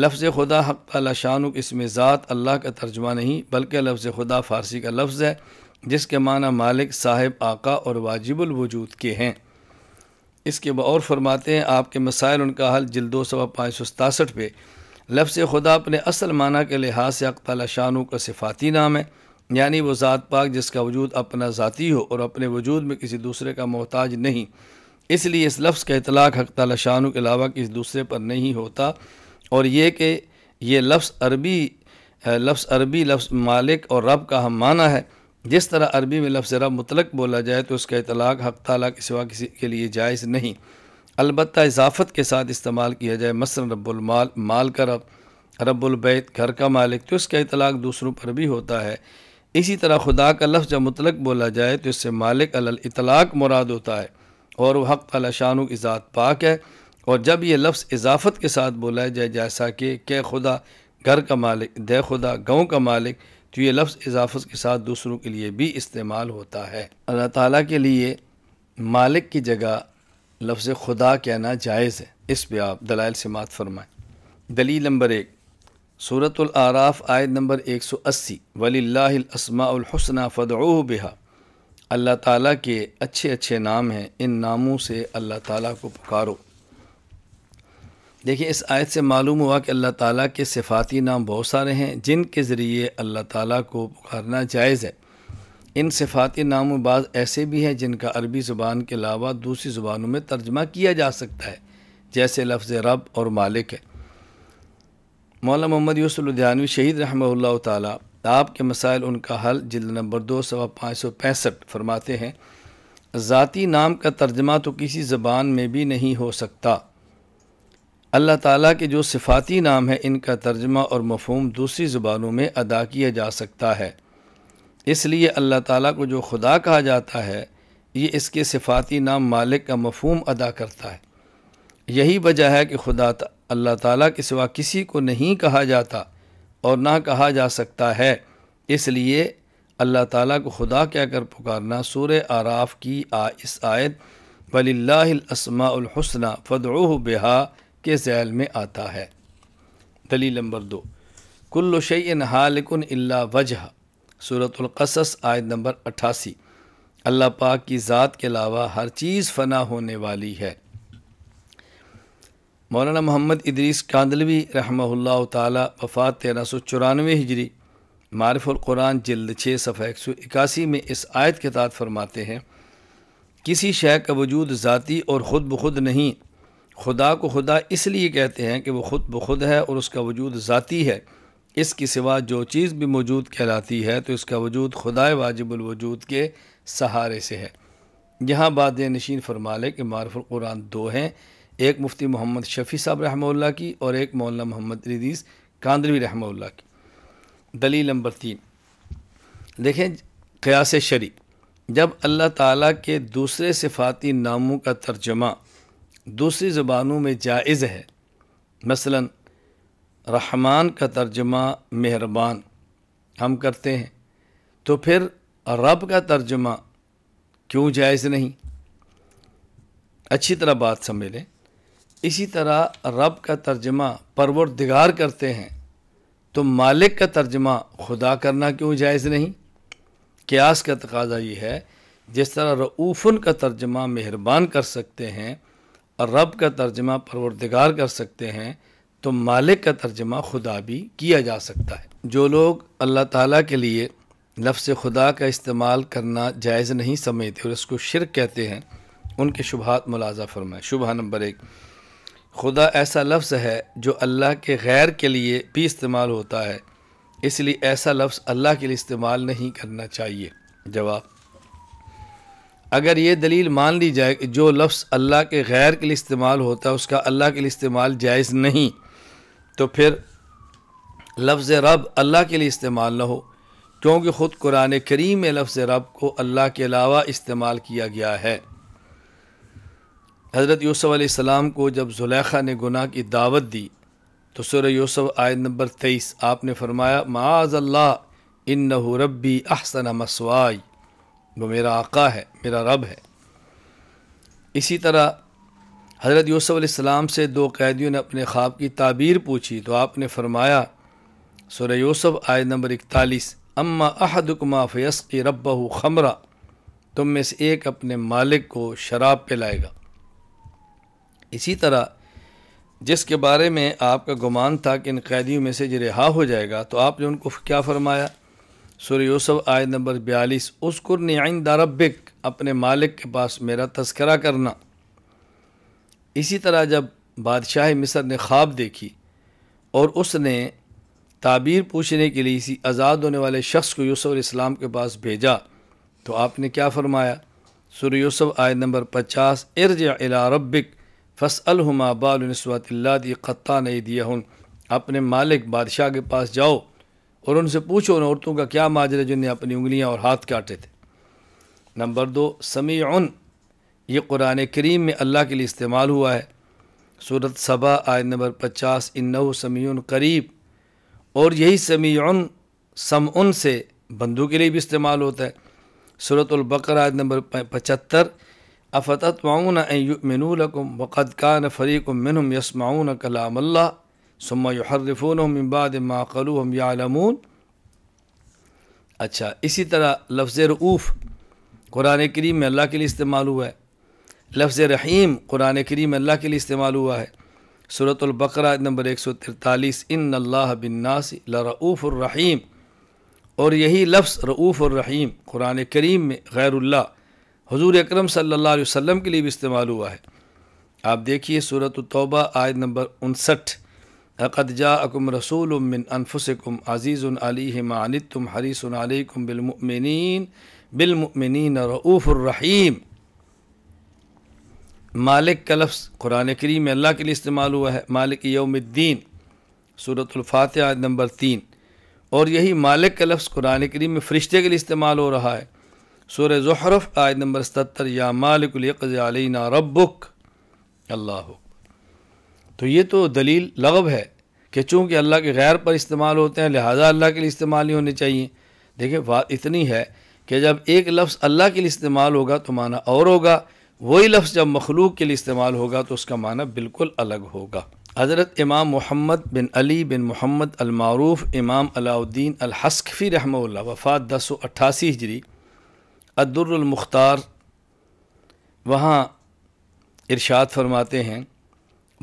لفظ خدا حق تعالی شانو اس میں ذات اللہ کا ترجمہ نہیں بلکہ لفظ خدا فارسی کا لفظ ہے جس کے معنی مالک صاحب آقا اور واجب الوجود کے ہیں اس کے بعد فرماتے ہیں آپ کے مسائل ان کا حل جلد دو سوا پانچ سو ستاسٹھ پہ لفظ خدا اپنے اصل معنی کے لحاظ سے حق تعالی شانو کا صفاتی نام ہے یعنی وہ ذات پاک جس کا وجود اپنا ذاتی ہو اور اپنے وجود میں کسی دوسرے کا محتاج نہیں اس لیے اس لفظ کا اطلاق حق تعالی شانو کے علاوہ کسی دوسرے پر نہیں ہوتا اور یہ کہ یہ لفظ عربی لفظ عربی لفظ مالک اور رب کا ہم معنی ہے جس طرح عربی میں لفظ رب مطلق بولا جائے تو اس کا اطلاق حق تعالیٰ کے سوا کسی کے لیے جائز نہیں البتہ اضافت کے ساتھ استعمال کیا جائے مثلا رب المال مال کا رب رب البیت گھر کا مالک تو اس کا اطلاق دوسروں پر بھی ہوتا ہے اسی طرح خدا کا لفظ جب مطلق بولا جائے تو اس سے مالک الاطلاق مراد ہوتا ہے اور وہ حق شانو کی ذات پاک ہے اور جب یہ لفظ اضافت کے ساتھ بولا جائے جیسا کہ کہ خدا گھر کا مالک دے خدا گاؤں کا مالک تو یہ لفظ اضافت کے ساتھ دوسروں کے لیے بھی استعمال ہوتا ہے اللہ تعالیٰ کے لیے مالک کی جگہ لفظ خدا کہنا جائز ہے اس پہ آپ دلائل سماعت فرمائیں دلیل نمبر ایک صورت العراف آیت نمبر ایک سو اسی ولی اللہ الاسماء الحسن فدعوہ بہا اللہ تعالیٰ کے اچھے اچھے نام ہیں ان ناموں سے اللہ تعالیٰ کو پکارو دیکھیے اس آیت سے معلوم ہوا کہ اللہ تعالیٰ کے صفاتی نام بہت سارے ہیں جن کے ذریعے اللہ تعالیٰ کو پکارنا جائز ہے ان صفاتی نام و بعض ایسے بھی ہیں جن کا عربی زبان کے علاوہ دوسری زبانوں میں ترجمہ کیا جا سکتا ہے جیسے لفظ رب اور مالک ہے مولانا محمد یوس الدھیانوی شہید رحمہ اللہ تعالیٰ آپ کے مسائل ان کا حل جلد نمبر دو سوا پانچ سو پینسٹھ فرماتے ہیں ذاتی نام کا ترجمہ تو کسی زبان میں بھی نہیں ہو سکتا اللہ تعالیٰ کے جو صفاتی نام ہے ان کا ترجمہ اور مفہوم دوسری زبانوں میں ادا کیا جا سکتا ہے اس لیے اللہ تعالیٰ کو جو خدا کہا جاتا ہے یہ اس کے صفاتی نام مالک کا مفہوم ادا کرتا ہے یہی وجہ ہے کہ خدا اللہ تعالیٰ کے سوا کسی کو نہیں کہا جاتا اور نہ کہا جا سکتا ہے اس لیے اللہ تعالیٰ کو خدا کہہ کر پکارنا سور آراف کی آ اس آیت ولی اللہ الاسماء الحسنہ فدعوہ بہا کے ذیل میں آتا ہے دلیل نمبر دو کل کلو اللہ وجہ صورت القصص آیت نمبر اٹھاسی اللہ پاک کی ذات کے علاوہ ہر چیز فنا ہونے والی ہے مولانا محمد ادریس کاندلوی رحمہ اللہ تعالی وفات تیرہ سو چورانوے ہجری معرف القرآن جلد چھ صفحہ ایک سو اکاسی میں اس آیت کے تحت فرماتے ہیں کسی شے کا وجود ذاتی اور خود بخود نہیں خدا کو خدا اس لیے کہتے ہیں کہ وہ خود بخود ہے اور اس کا وجود ذاتی ہے اس کے سوا جو چیز بھی موجود کہلاتی ہے تو اس کا وجود خدا واجب الوجود کے سہارے سے ہے یہاں بات نشین فرمالے کہ معرف القرآن دو ہیں ایک مفتی محمد شفی صاحب رحمہ اللہ کی اور ایک مولا محمد ردیس کاندروی رحمہ اللہ کی دلیل نمبر تین دیکھیں قیاس شری جب اللہ تعالیٰ کے دوسرے صفاتی ناموں کا ترجمہ دوسری زبانوں میں جائز ہے مثلا رحمان کا ترجمہ مہربان ہم کرتے ہیں تو پھر رب کا ترجمہ کیوں جائز نہیں اچھی طرح بات سمجھ لیں اسی طرح رب کا ترجمہ پروردگار کرتے ہیں تو مالک کا ترجمہ خدا کرنا کیوں جائز نہیں قیاس کا تقاضا یہ ہے جس طرح رعوفن کا ترجمہ مہربان کر سکتے ہیں رب کا ترجمہ پروردگار کر سکتے ہیں تو مالک کا ترجمہ خدا بھی کیا جا سکتا ہے جو لوگ اللہ تعالیٰ کے لیے لفظ خدا کا استعمال کرنا جائز نہیں سمجھتے اور اس کو شرک کہتے ہیں ان کے شبہات ملازہ فرمائیں شبہ نمبر ایک خدا ایسا لفظ ہے جو اللہ کے غیر کے لیے بھی استعمال ہوتا ہے اس لیے ایسا لفظ اللہ کے لیے استعمال نہیں کرنا چاہیے جواب اگر یہ دلیل مان لی جائے کہ جو لفظ اللہ کے غیر کے لیے استعمال ہوتا ہے اس کا اللہ کے لیے استعمال جائز نہیں تو پھر لفظ رب اللہ کے لیے استعمال نہ ہو کیونکہ خود قرآن کریم میں لفظ رب کو اللہ کے علاوہ استعمال کیا گیا ہے حضرت یوسف علیہ السلام کو جب زلیخا نے گناہ کی دعوت دی تو سورہ یوسف آیت نمبر تیئیس آپ نے فرمایا معاذ اللہ ان ربی احسن مسوائی وہ میرا آقا ہے میرا رب ہے اسی طرح حضرت یوسف علیہ السلام سے دو قیدیوں نے اپنے خواب کی تعبیر پوچھی تو آپ نے فرمایا سورہ یوسف آئے نمبر اکتالیس اما احد کما فیس کی ربہ خمرہ تم میں سے ایک اپنے مالک کو شراب پہ لائے گا اسی طرح جس کے بارے میں آپ کا گمان تھا کہ ان قیدیوں میں سے جو رہا ہو جائے گا تو آپ نے ان کو کیا فرمایا سور یوسف آئے نمبر بیالیس اس قرن ربک اپنے مالک کے پاس میرا تذکرہ کرنا اسی طرح جب بادشاہ مصر نے خواب دیکھی اور اس نے تعبیر پوچھنے کے لیے اسی آزاد ہونے والے شخص کو یوسف علیہ السلام کے پاس بھیجا تو آپ نے کیا فرمایا سور یوسف آئے نمبر پچاس ارج الا ربک فص الحما بالنسوۃ اللہ دی قطع نہیں دیا ہوں اپنے مالک بادشاہ کے پاس جاؤ اور ان سے پوچھو ان عورتوں کا کیا ماجر ہے جنہیں اپنی انگلیاں اور ہاتھ کاٹے تھے نمبر دو سمیع یہ قرآن کریم میں اللہ کے لیے استعمال ہوا ہے صورت صبا آئے نمبر پچاس انو سمیع قریب اور یہی سمیع سم ان سے بندو کے لیے بھی استعمال ہوتا ہے صورت البقر آئے نمبر پچہتر افتت معاون مین الاقوم و بقد کان فریق و منم یسماون کلام اللہ سماحر من بعد ما قلوهم يعلمون اچھا اسی طرح لفظ رعوف قرآن کریم میں اللہ کے لیے استعمال ہوا ہے لفظ رحیم قرآن کریم میں اللہ کے لیے استعمال ہوا ہے صورت البقرہ نمبر ایک سو ترتالیس اللہ بالناس لرعوف الرحیم اور یہی لفظ رعوف الرحیم قرآن کریم میں غیر اللہ حضور اکرم صلی اللہ علیہ وسلم کے لیے بھی استعمال ہوا ہے آپ دیکھیے صورت التوبہ آیت نمبر انسٹھ جا اکم رسول من انفسکم عزیز العلی مان تم ہریس علیہم بالمنین بالمنین رعوف الرحیم مالک کا لفظ قرآن کریم میں اللہ کے لیے استعمال ہوا ہے مالک یوم الدین صورت الفاتح نمبر تین اور یہی مالک کا لفظ قرآن کریم میں فرشتے کے لیے استعمال ہو رہا ہے سورہ ظہرف آیت نمبر ستر یا مالک القض علینا ربک اللہ تو یہ تو دلیل لغب ہے کہ چونکہ اللہ کے غیر پر استعمال ہوتے ہیں لہٰذا اللہ کے لیے استعمال ہی ہونے چاہیے دیکھیں بات اتنی ہے کہ جب ایک لفظ اللہ کے لیے استعمال ہوگا تو معنی اور ہوگا وہی لفظ جب مخلوق کے لیے استعمال ہوگا تو اس کا معنی بالکل الگ ہوگا حضرت امام محمد بن علی بن محمد المعروف امام علاء الدین الحصفی رحمہ اللہ وفات دس سو اٹھاسی ہجری المختار وہاں ارشاد فرماتے ہیں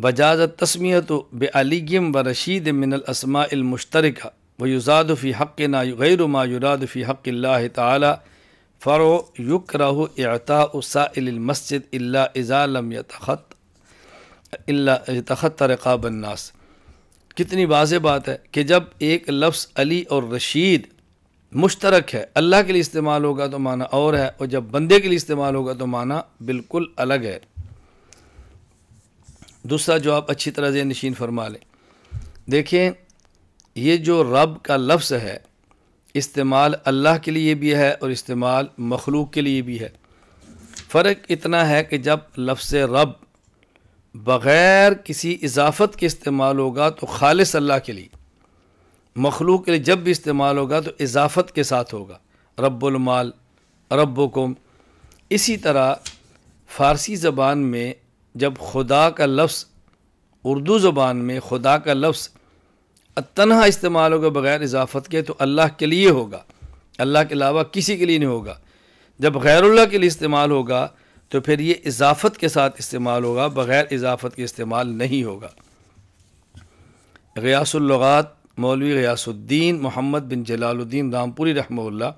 وجاز تسمیت و بے علیم و رشید من الاسماء المشترکہ و یوزاد فی حق نا غیر ما یراد فی حق اللہ تعالی فرو یق راہطاء المسد الز علم تخت اللہ تخت رقاب الناس کتنی واضح بات ہے کہ جب ایک لفظ علی اور رشید مشترک ہے اللہ کے لیے استعمال ہوگا تو معنی اور ہے اور جب بندے کے لیے استعمال ہوگا تو معنی بالکل الگ ہے دوسرا جو آپ اچھی طرح ذہن نشین فرما لیں دیکھیں یہ جو رب کا لفظ ہے استعمال اللہ کے لیے بھی ہے اور استعمال مخلوق کے لیے بھی ہے فرق اتنا ہے کہ جب لفظ رب بغیر کسی اضافت کے استعمال ہوگا تو خالص اللہ کے لیے مخلوق کے لیے جب بھی استعمال ہوگا تو اضافت کے ساتھ ہوگا رب المال رب و اسی طرح فارسی زبان میں جب خدا کا لفظ اردو زبان میں خدا کا لفظ اتنہا استعمال ہوگا بغیر اضافت کے تو اللہ کے لیے ہوگا اللہ کے علاوہ کسی کے لیے نہیں ہوگا جب غیر اللہ کے لیے استعمال ہوگا تو پھر یہ اضافت کے ساتھ استعمال ہوگا بغیر اضافت کے استعمال نہیں ہوگا غیاس اللغات مولوی غیاس الدین محمد بن جلال الدین رامپوری رحمہ اللہ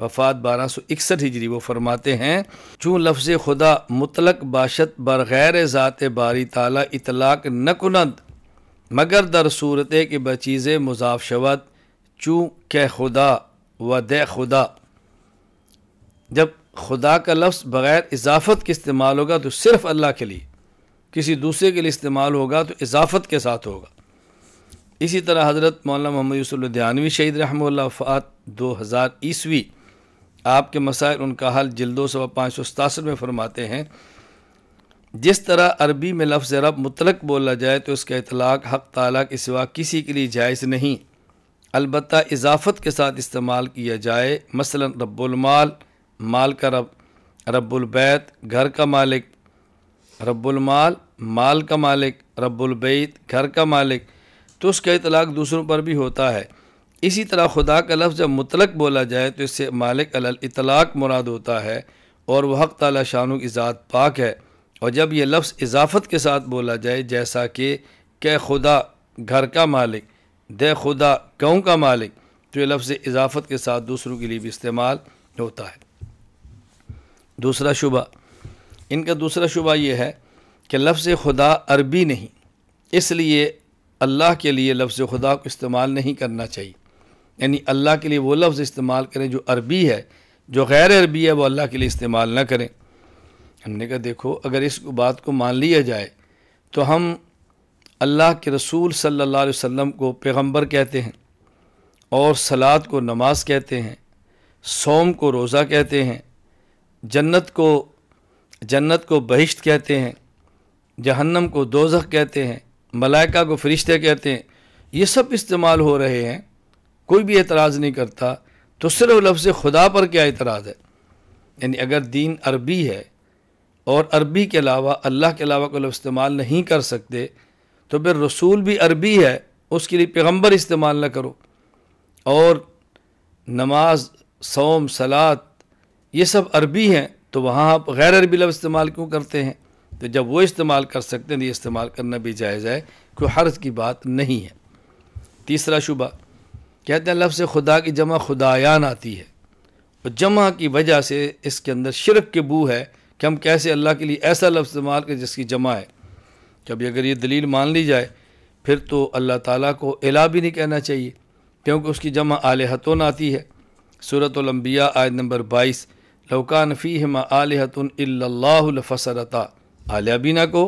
وفات بارہ سو اکسٹھ ہجری وہ فرماتے ہیں چون لفظ خدا مطلق باشت برغیر ذات باری تعالی اطلاق نہ کنند مگر در صورت کہ بچیز مضاف شوت چوں کہ خدا و دے خدا جب خدا کا لفظ بغیر اضافت کے استعمال ہوگا تو صرف اللہ کے لیے کسی دوسرے کے لیے استعمال ہوگا تو اضافت کے ساتھ ہوگا اسی طرح حضرت مولانا محمد یوسف الدیانوی شہید رحمہ اللہ وفات دو ہزار عیسوی آپ کے مسائل ان کا حل جلد و سوا پانچ سو ستاسٹھ میں فرماتے ہیں جس طرح عربی میں لفظ رب مطلق بولا جائے تو اس کا اطلاق حق تعالیٰ کے سوا کسی کے لیے جائز نہیں البتہ اضافت کے ساتھ استعمال کیا جائے مثلا رب المال مال کا رب رب البیت گھر کا مالک رب المال مال کا مالک رب البیت گھر کا مالک تو اس کا اطلاق دوسروں پر بھی ہوتا ہے اسی طرح خدا کا لفظ جب مطلق بولا جائے تو اس سے مالک الاطلاق مراد ہوتا ہے اور وہ حق تعالی شانو کی ذات پاک ہے اور جب یہ لفظ اضافت کے ساتھ بولا جائے جیسا کہ کہ خدا گھر کا مالک دے خدا گاؤں کا مالک تو یہ لفظ اضافت کے ساتھ دوسروں کے لیے بھی استعمال ہوتا ہے دوسرا شبہ ان کا دوسرا شبہ یہ ہے کہ لفظ خدا عربی نہیں اس لیے اللہ کے لیے لفظ خدا کو استعمال نہیں کرنا چاہیے یعنی اللہ کے لیے وہ لفظ استعمال کریں جو عربی ہے جو غیر عربی ہے وہ اللہ کے لیے استعمال نہ کریں ہم نے کہا دیکھو اگر اس بات کو مان لیا جائے تو ہم اللہ کے رسول صلی اللہ علیہ وسلم کو پیغمبر کہتے ہیں اور سلاد کو نماز کہتے ہیں سوم کو روزہ کہتے ہیں جنت کو جنت کو بہشت کہتے ہیں جہنم کو دوزخ کہتے ہیں ملائکہ کو فرشتے کہتے ہیں یہ سب استعمال ہو رہے ہیں کوئی بھی اعتراض نہیں کرتا تو صرف لفظ خدا پر کیا اعتراض ہے یعنی اگر دین عربی ہے اور عربی کے علاوہ اللہ کے علاوہ کوئی لفظ استعمال نہیں کر سکتے تو پھر رسول بھی عربی ہے اس کے لیے پیغمبر استعمال نہ کرو اور نماز سوم سلاد یہ سب عربی ہیں تو وہاں آپ غیر عربی لفظ استعمال کیوں کرتے ہیں تو جب وہ استعمال کر سکتے ہیں تو یہ استعمال کرنا بھی جائز ہے کوئی حرض کی بات نہیں ہے تیسرا شبہ کہتے ہیں لفظ خدا کی جمع خدایان آتی ہے اور جمع کی وجہ سے اس کے اندر شرک کے بو ہے کہ ہم کیسے اللہ کے لیے ایسا لفظ استعمال کریں جس کی جمع ہے کبھی اگر یہ دلیل مان لی جائے پھر تو اللہ تعالیٰ کو الہ بھی نہیں کہنا چاہیے کیونکہ اس کی جمع آلحتون آتی ہے صورت الانبیاء آیت نمبر بائیس لوکان فی ہما آل حتن اللّہ بینا عالیہ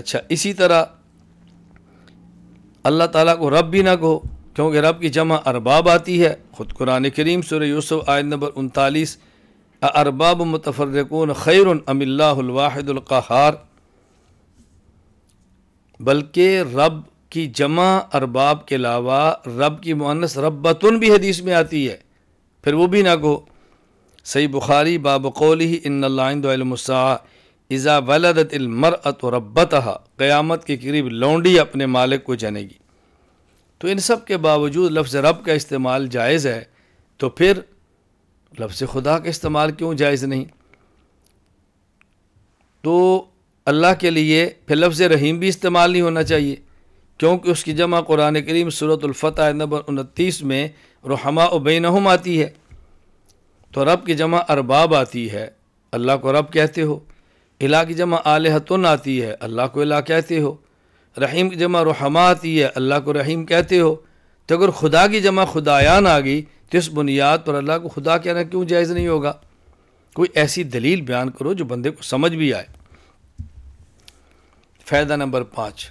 اچھا اسی طرح اللہ تعالیٰ کو رب بھی نہ کہو کیونکہ رب کی جمع ارباب آتی ہے خود قرآن کریم سورہ یوسف آیت نمبر انتالیس ارباب متفرقون خیر ام اللہ الواحد القہار بلکہ رب کی جمع ارباب کے علاوہ رب کی معنس ربتن بھی حدیث میں آتی ہے پھر وہ بھی نہ کہو سی بخاری باب قولی قول علم اندمس اذا ولدت المرأت و ربتہ قیامت کے قریب لونڈی اپنے مالک کو جنے گی تو ان سب کے باوجود لفظ رب کا استعمال جائز ہے تو پھر لفظ خدا کا استعمال کیوں جائز نہیں تو اللہ کے لیے پھر لفظ رحیم بھی استعمال نہیں ہونا چاہیے کیونکہ اس کی جمع قرآن کریم صورت الفتح نمبر انتیس میں رحمہ و بینہم آتی ہے تو رب کی جمع ارباب آتی ہے اللہ کو رب کہتے ہو الہ کی جمع آلحتن آتی ہے اللہ کو الہ کہتے ہو رحیم کی جمع رحمات ہی ہے اللہ کو رحیم کہتے ہو تو اگر خدا کی جمع خدایان آ گئی تو اس بنیاد پر اللہ کو خدا کہنا کیوں جائز نہیں ہوگا کوئی ایسی دلیل بیان کرو جو بندے کو سمجھ بھی آئے فائدہ نمبر پانچ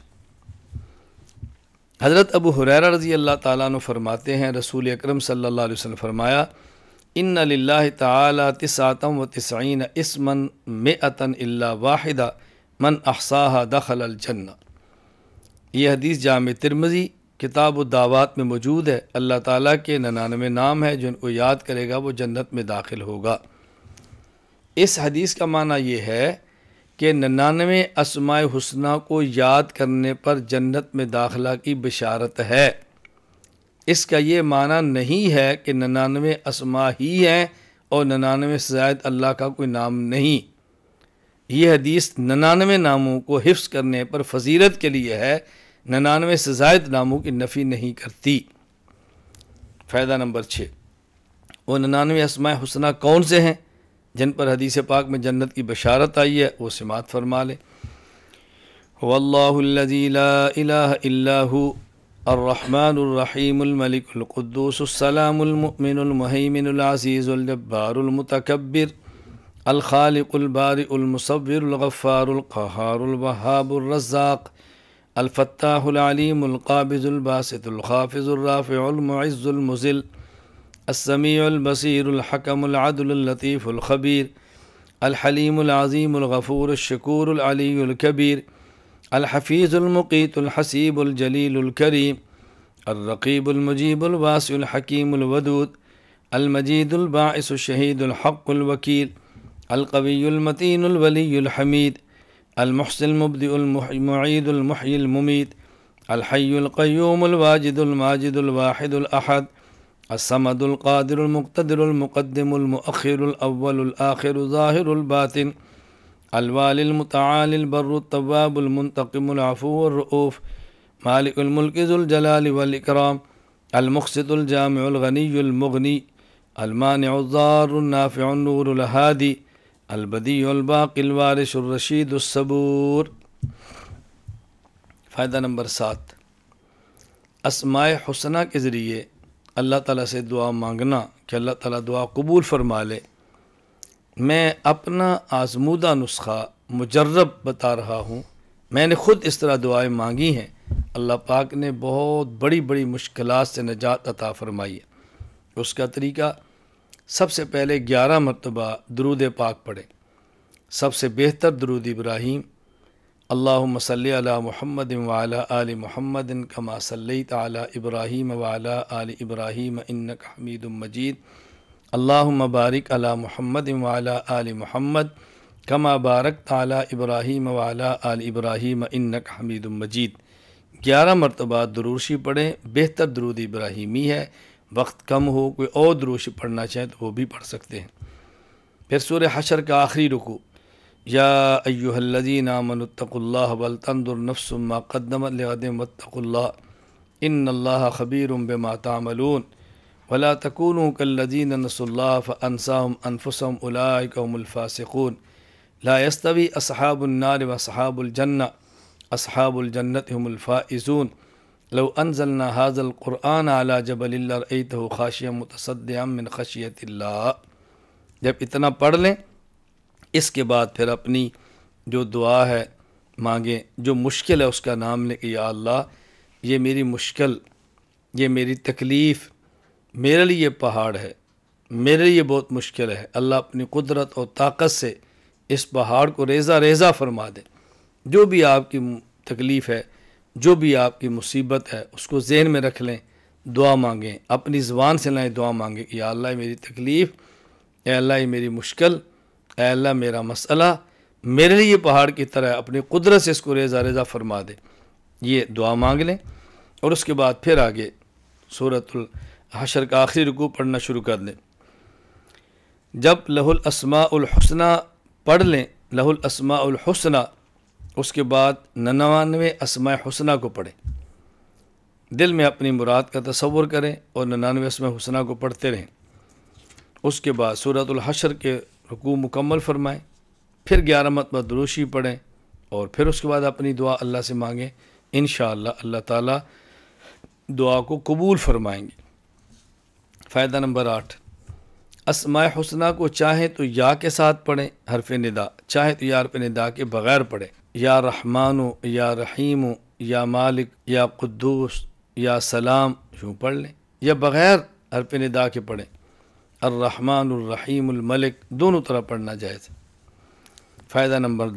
حضرت ابو حریرہ رضی اللہ تعالیٰ عنہ فرماتے ہیں رسول اکرم صلی اللہ علیہ وسلم فرمایا ان اللہ تعالیٰ تِسعتم و تسعین اسمن من میں اللہ واحدہ من احصاح دخل الجنہ یہ حدیث جامع ترمزی کتاب و دعوات میں موجود ہے اللہ تعالیٰ کے ننانوے نام ہے جن کو یاد کرے گا وہ جنت میں داخل ہوگا اس حدیث کا معنی یہ ہے کہ ننانوے اسماع حسنہ کو یاد کرنے پر جنت میں داخلہ کی بشارت ہے اس کا یہ معنی نہیں ہے کہ ننانوے اسماع ہی ہیں اور ننانوے زائد اللہ کا کوئی نام نہیں یہ حدیث ننانوے ناموں کو حفظ کرنے پر فضیرت کے لیے ہے ننانوے سے زائد ناموں کی نفی نہیں کرتی فائدہ نمبر چھ وہ ننانوے اسماء حسنہ کون سے ہیں جن پر حدیث پاک میں جنت کی بشارت آئی ہے وہ سمات فرما لے لا الہ الا ہو الرحمن الرحیم الملک القدوس السلام المؤمن المحیمن العزیز المتکبر الخالق البارئ المصور الغفار القہار الوہاب الرزاق الفتاح العليم القابض الباسط الخافض الرافع المعز المزل السميع البصير الحكم العدل اللطيف الخبير الحليم العظيم الغفور الشكور العلي الكبير الحفيظ المقيت الحسيب الجليل الكريم الرقيب المجيب الواسع الحكيم الودود المجيد الباعث الشهيد الحق الوكيل القوي المتين الولي الحميد المحسن المبدئ المعيد المحيي المميت الحي القيوم الواجد الماجد الواحد الأحد الصمد القادر المقتدر المقدم المؤخر الأول الآخر ظاهر الباطن الوالي المتعالي البر التواب المنتقم العفو الرؤوف مالك الملك ذو الجلال والإكرام المقسط الجامع الغني المغني المانع الضار النافع النور الهادي البدی الباق کلوارش الرشید الصبور فائدہ نمبر سات اسماء حسنہ کے ذریعے اللہ تعالیٰ سے دعا مانگنا کہ اللہ تعالیٰ دعا قبول فرما لے میں اپنا آزمودہ نسخہ مجرب بتا رہا ہوں میں نے خود اس طرح دعائیں مانگی ہیں اللہ پاک نے بہت بڑی بڑی مشکلات سے نجات عطا فرمائی ہے اس کا طریقہ سب سے پہلے گیارہ مرتبہ درود پاک پڑھیں سب سے بہتر درود ابراہیم اللہ مسل علی محمد وعلی آل محمد کما صلی علی ابراہیم وعلی آل ابراہیم انک حمید مجید اللہ مبارک علی محمد وعلی آل محمد کما بارک تعلیٰ ابراہیم وعلی آل ابراہیم انک حمید مجید گیارہ مرتبہ دروشی پڑھیں بہتر درود ابراہیمی ہے وقت کم ہو کوئی اور دروش پڑھنا چاہیں تو وہ بھی پڑھ سکتے ہیں پھر سورہ حشر کا آخری رکو یا ایوہ الذین آمنوا اتقوا اللہ نفس ما قدمت العدم واتقوا اللہ ان اللہ خبیر بما تعملون ولا ماتاملون کالذین کلجینص اللہ فانساہم انفسہم اولائکہم الفاسقون لا یستوی اصحاب النار واصحاب الجنہ اصحاب الجنت هم الفائزون لو انزلنا حاضل اعلیٰ جب جبل عیت خاشیہ متصد من خشیت اللہ جب اتنا پڑھ لیں اس کے بعد پھر اپنی جو دعا ہے مانگیں جو مشکل ہے اس کا نام لے یا اللہ یہ میری مشکل یہ میری تکلیف میرے لیے پہاڑ ہے میرے لیے بہت مشکل ہے اللہ اپنی قدرت اور طاقت سے اس پہاڑ کو ریزہ ریزہ فرما دیں جو بھی آپ کی تکلیف ہے جو بھی آپ کی مصیبت ہے اس کو ذہن میں رکھ لیں دعا مانگیں اپنی زبان سے لائیں دعا مانگیں یا اللہ میری تکلیف اے اللہ میری مشکل اے اللہ میرا مسئلہ میرے لیے پہاڑ کی طرح اپنی قدرت سے اس کو ریزہ ریزہ فرما دے یہ دعا مانگ لیں اور اس کے بعد پھر آگے صورت الحشر کا آخری رکوع پڑھنا شروع کر دیں جب لہ الاسماء الحسنہ پڑھ لیں لہ الاسماء الحسنہ اس کے بعد ننانوے اسماء حسنہ کو پڑھیں دل میں اپنی مراد کا تصور کریں اور ننانوے اسماء حسنہ کو پڑھتے رہیں اس کے بعد صورت الحشر کے رکوع مکمل فرمائیں پھر گیارہ مت دروشی پڑھیں اور پھر اس کے بعد اپنی دعا اللہ سے مانگیں انشاءاللہ اللہ تعالی تعالیٰ دعا کو قبول فرمائیں گے فائدہ نمبر آٹھ اسماء حسنہ کو چاہیں تو یا کے ساتھ پڑھیں حرف ندا چاہیں تو یا حرف ندا کے بغیر پڑھیں یا رحمان و یا رحیم و یا مالک یا قدوس یا سلام یوں پڑھ لیں یا بغیر حرف ندا کے پڑھیں الرحمن الرحیم الملک دونوں طرح پڑھنا جائز فائدہ نمبر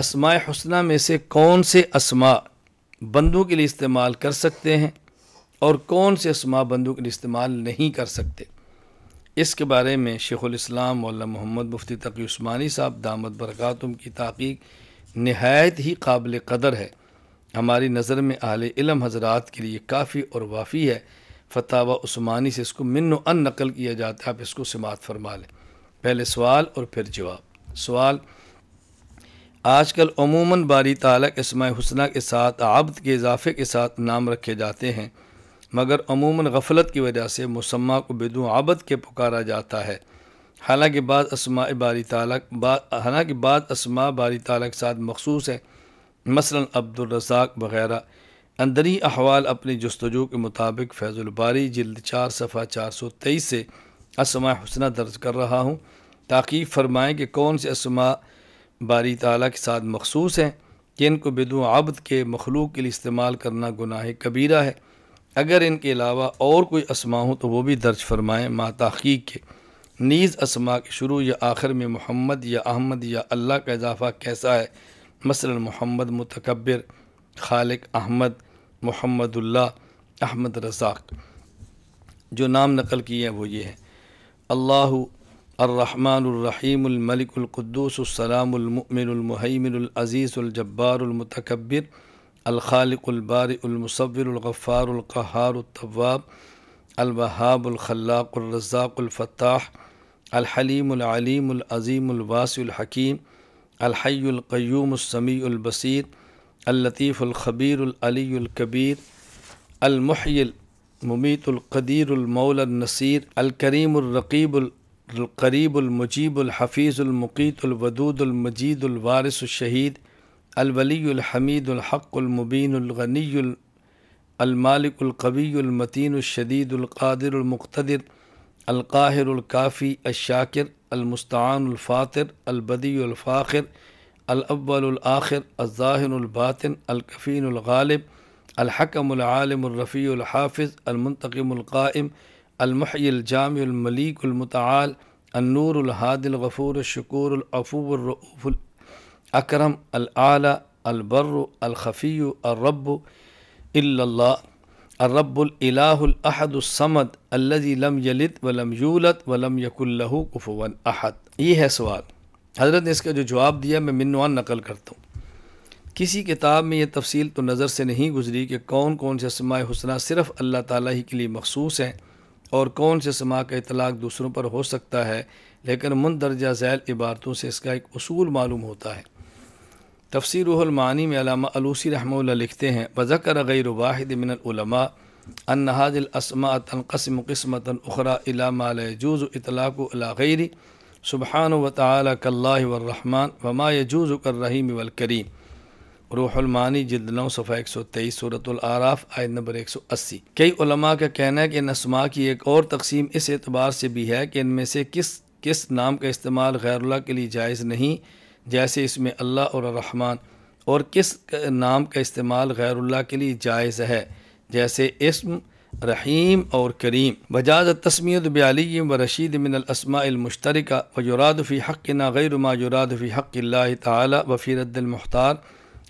اسماء حسنہ میں سے کون سے اسماء بندوں کے لیے استعمال کر سکتے ہیں اور کون سے اسماء بندوں کے لیے استعمال نہیں کر سکتے اس کے بارے میں شیخ الاسلام مولانا محمد مفتی تقی عثمانی صاحب دامت برکاتم کی تحقیق نہایت ہی قابل قدر ہے ہماری نظر میں اہل علم حضرات کے لیے کافی اور وافی ہے فتح عثمانی سے اس کو من و ان نقل کیا جاتا ہے آپ اس کو سماعت فرما لیں پہلے سوال اور پھر جواب سوال آج کل عموماً باری تعلق اسماء حسنہ کے ساتھ عبد کے اضافے کے ساتھ نام رکھے جاتے ہیں مگر عموماً غفلت کی وجہ سے مسمہ کو عبد کے پکارا جاتا ہے حالانکہ بعض اسماء باری تعلق با حالانکہ بعض اسماء باری تعلق کے ساتھ مخصوص ہیں مثلا عبد الرزاق وغیرہ اندری احوال اپنی جستجو کے مطابق فیض الباری جلد چار صفحہ چار سو تیئیس سے اسماء حسنہ درج کر رہا ہوں تاکہ فرمائیں کہ کون سے اسماء باری تعالیٰ کے ساتھ مخصوص ہیں کہ ان کو بدو عبد کے مخلوق کے لیے استعمال کرنا گناہ کبیرہ ہے اگر ان کے علاوہ اور کوئی اسما ہوں تو وہ بھی درج فرمائیں ما تحقیق کے نیز اسما کے شروع یا آخر میں محمد یا احمد یا اللہ کا اضافہ کیسا ہے مثلا محمد متکبر خالق احمد محمد اللہ احمد رزاق جو نام نقل کیے ہیں وہ یہ ہیں اللہ الرحمن الرحیم الملک القدوس السلام المؤمن المحیمن العزیز الجبار المتکبر الخالق المصور الغفار القحار الطواب الوہاب الخلاق الرزاق الفتاح الحلیم العلیم العظیم الواس الحکیم الحی القیوم السمیع البصیر اللطیف الخبیر العلی الکبیر المحی المیت القدیر المول النصیر الکریم الرقیب القریب المجیب الحفیظ المقیت الودود المجید الوارث الشہید الولي الحميد الحق المبين الغني المالك القوي المتين الشديد القادر المقتدر القاهر الكافي الشاكر المستعان الفاطر البدي الفاخر الأول الآخر الظاهر الباطن الكفين الغالب الحكم العالم الرفيع الحافظ المنتقم القائم المحيي الجامع المليك المتعال النور الهادي الغفور الشكور العفو الرؤوف اکرم الا البر الخفی الرب اللہ الرب الہ الاحد الحد الذي لم یلت ولم یولت ولم یق الف احد یہ ہے سوال حضرت نے اس کا جو جواب دیا میں منوان نقل کرتا ہوں کسی کتاب میں یہ تفصیل تو نظر سے نہیں گزری کہ کون کون سے سماع حسنہ صرف اللہ تعالیٰ ہی کے لیے مخصوص ہیں اور کون سے سماع کا اطلاق دوسروں پر ہو سکتا ہے لیکن مندرجہ ذیل عبارتوں سے اس کا ایک اصول معلوم ہوتا ہے تفسیر روح المعانی میں علامہ علوسی رحمہ اللہ لکھتے ہیں بذکر غیر واحد من العلماء ان الاسما الاسماء تنقسم قسمت الى ما لا يجوز اطلاق الى غیر سبحان و تعالی کاللہ والرحمن وما يجوز کرحیم والکریم روح روح جلد نو صفحہ 123 سورة العراف آیت نمبر 180 کئی علماء کا کہنا ہے کہ ان اسماء کی ایک اور تقسیم اس اعتبار سے بھی ہے کہ ان میں سے کس کس نام کا استعمال غیر اللہ کے لیے جائز نہیں جیسے اس میں اللہ اور الرحمن اور کس نام کا استعمال غیر اللہ کے لیے جائز ہے جیسے اسم رحیم اور کریم بجاز تسمیت بیالی و رشید من الاسماء المشترکہ و یراد فی حق نا غیر ما یوراد فی حق اللہ تعالی و رد المحتار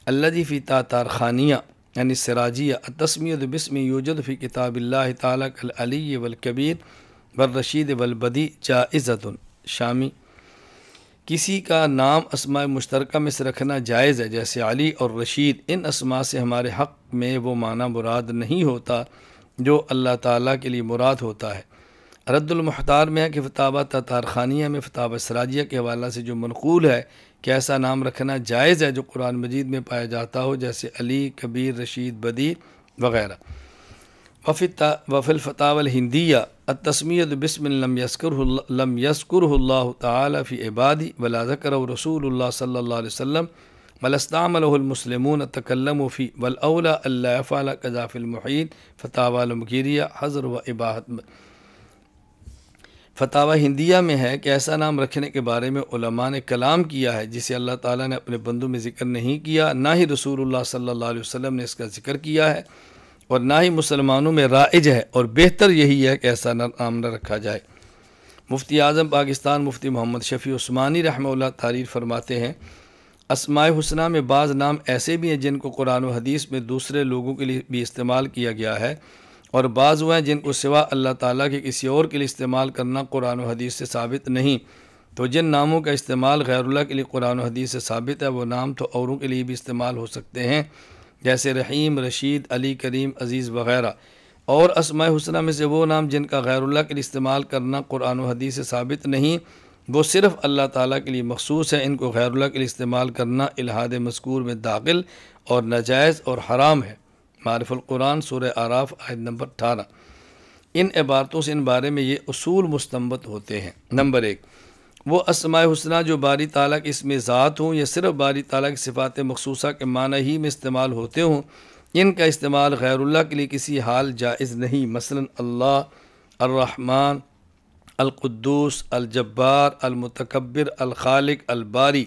المختار فی تا خانیہ یعنی سراجیہ تسمیت بسم یوجد فی کتاب اللہ تعالی کالعلی و والرشید والبدی رشید و البدی شامی کسی کا نام اسماء مشترکہ میں سے رکھنا جائز ہے جیسے علی اور رشید ان اسماء سے ہمارے حق میں وہ معنی مراد نہیں ہوتا جو اللہ تعالیٰ کے لیے مراد ہوتا ہے رد المحتار میں ہے کہ فتابہ تا تارخانیہ میں فتابہ سراجیہ کے حوالہ سے جو منقول ہے کہ ایسا نام رکھنا جائز ہے جو قرآن مجید میں پایا جاتا ہو جیسے علی کبیر رشید بدیر وغیرہ وفی وفی الفتاول ہندیہ التسمیت بسم لم یسکر لم یسکر اللہ تعالیٰ ذکر و رسول اللہ صلی اللہ علیہ وسلم سلم المسلمون تکلم فی ولا اللہ فعلٰ کذاف المحید فتحٰ المکیریہ حضر و عباہت فتح ہندیہ میں ہے کہ ایسا نام رکھنے کے بارے میں علماء نے کلام کیا ہے جسے اللہ تعالیٰ نے اپنے بندوں میں ذکر نہیں کیا نہ ہی رسول اللہ صلی اللہ علیہ وسلم نے اس کا ذکر کیا ہے اور نہ ہی مسلمانوں میں رائج ہے اور بہتر یہی ہے کہ ایسا نام نہ رکھا جائے مفتی اعظم پاکستان مفتی محمد شفیع عثمانی رحمہ اللہ تعریف فرماتے ہیں اسماء حسنہ میں بعض نام ایسے بھی ہیں جن کو قرآن و حدیث میں دوسرے لوگوں کے لیے بھی استعمال کیا گیا ہے اور بعض وہ ہیں جن کو سوا اللہ تعالیٰ کے کسی اور کے لیے استعمال کرنا قرآن و حدیث سے ثابت نہیں تو جن ناموں کا استعمال غیر اللہ کے لیے قرآن و حدیث سے ثابت ہے وہ نام تو اوروں کے لیے بھی استعمال ہو سکتے ہیں جیسے رحیم رشید علی کریم عزیز وغیرہ اور اسماء حسنہ میں سے وہ نام جن کا غیر اللہ کے لیے استعمال کرنا قرآن و حدیث سے ثابت نہیں وہ صرف اللہ تعالیٰ کے لیے مخصوص ہے ان کو غیر اللہ کے لیے استعمال کرنا الحاد مذکور میں داخل اور نجائز اور حرام ہے معرف القرآن سور آراف عائد نمبر اٹھارہ ان عبارتوں سے ان بارے میں یہ اصول مستمت ہوتے ہیں نمبر ایک وہ اسماء حسنہ جو باری تعالیٰ کے اس میں ذات ہوں یا صرف باری تعالیٰ کی صفات مخصوصہ کے معنی ہی میں استعمال ہوتے ہوں ان کا استعمال غیر اللہ کے لیے کسی حال جائز نہیں مثلا اللہ الرحمن القدوس الجبار المتکبر الخالق الباری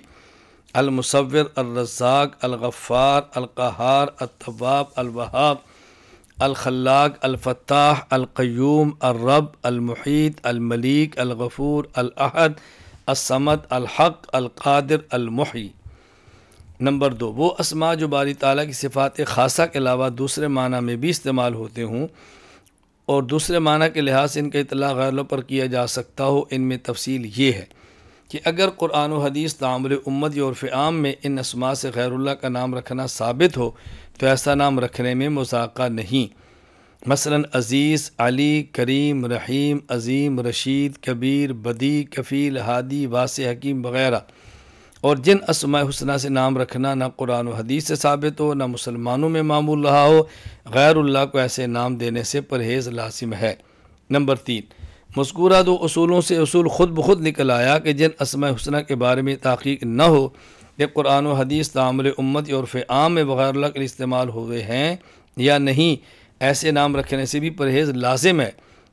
المصور الرزاق الغفار القہار الطباب الوہاب الخلاق الفتاح القیوم الرب المحیط الملیک الغفور الاحد اسمد الحق القادر المحی نمبر دو وہ اسما جو باری تعالیٰ کی صفات خاصہ کے علاوہ دوسرے معنی میں بھی استعمال ہوتے ہوں اور دوسرے معنی کے لحاظ سے ان کا اطلاع غیروں پر کیا جا سکتا ہو ان میں تفصیل یہ ہے کہ اگر قرآن و حدیث تعمر امت یا عرف عام میں ان اسما سے غیر اللہ کا نام رکھنا ثابت ہو تو ایسا نام رکھنے میں مذاکرہ نہیں مثلا عزیز علی کریم رحیم عظیم رشید کبیر بدی کفیل ہادی واس حکیم وغیرہ اور جن اسماء حسنہ سے نام رکھنا نہ قرآن و حدیث سے ثابت ہو نہ مسلمانوں میں معمول رہا ہو غیر اللہ کو ایسے نام دینے سے پرہیز لازم ہے نمبر تین مذکورہ دو اصولوں سے اصول خود بخود نکل آیا کہ جن اسماء حسنہ کے بارے میں تحقیق نہ ہو کہ قرآن و حدیث تعمل امت اور فعام میں کے استعمال ہوئے ہیں یا نہیں ایسے نام رکھنے سے بھی پرہیز لازم ہے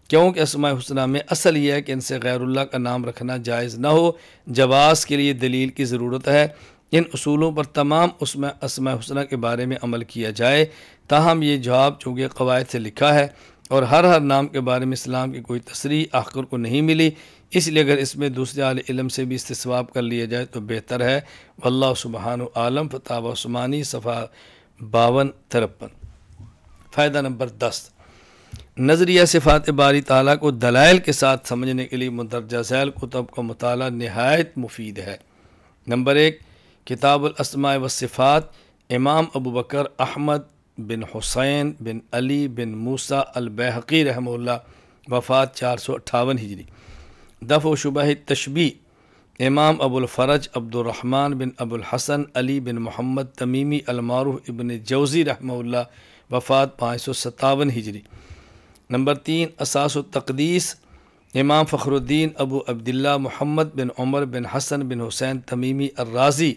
کیونکہ اسماء حسنہ میں اصل یہ ہے کہ ان سے غیر اللہ کا نام رکھنا جائز نہ ہو جواز کے لیے دلیل کی ضرورت ہے ان اصولوں پر تمام اسماء اسماء حسنہ کے بارے میں عمل کیا جائے تاہم یہ جواب چونکہ قواعد سے لکھا ہے اور ہر ہر نام کے بارے میں اسلام کی کوئی تصریح آخر کو نہیں ملی اس لیے اگر اس میں دوسرے عال علم سے بھی استثواب کر لیا جائے تو بہتر ہے واللہ سبحان عالم فتح و عثمانی صفحہ باون ترپن فائدہ نمبر دس نظریہ صفات باری تعالیٰ کو دلائل کے ساتھ سمجھنے کے لیے مندرجہ ذیل کتب کا مطالعہ نہایت مفید ہے نمبر ایک کتاب الاسماء و صفات امام ابو بکر احمد بن حسین بن علی بن موسا البحقی رحمہ اللہ وفات چار سو اٹھاون ہجری دف و شبہ تشبی امام ابو الفرج عبد الرحمن بن ابو الحسن علی بن محمد تمیمی المعروف ابن جوزی رحمہ اللہ وفات پانچ سو ستاون ہجری نمبر تین اساس و تقدیس امام فخر الدین ابو عبداللہ محمد بن عمر بن حسن بن حسین تمیمی الرازی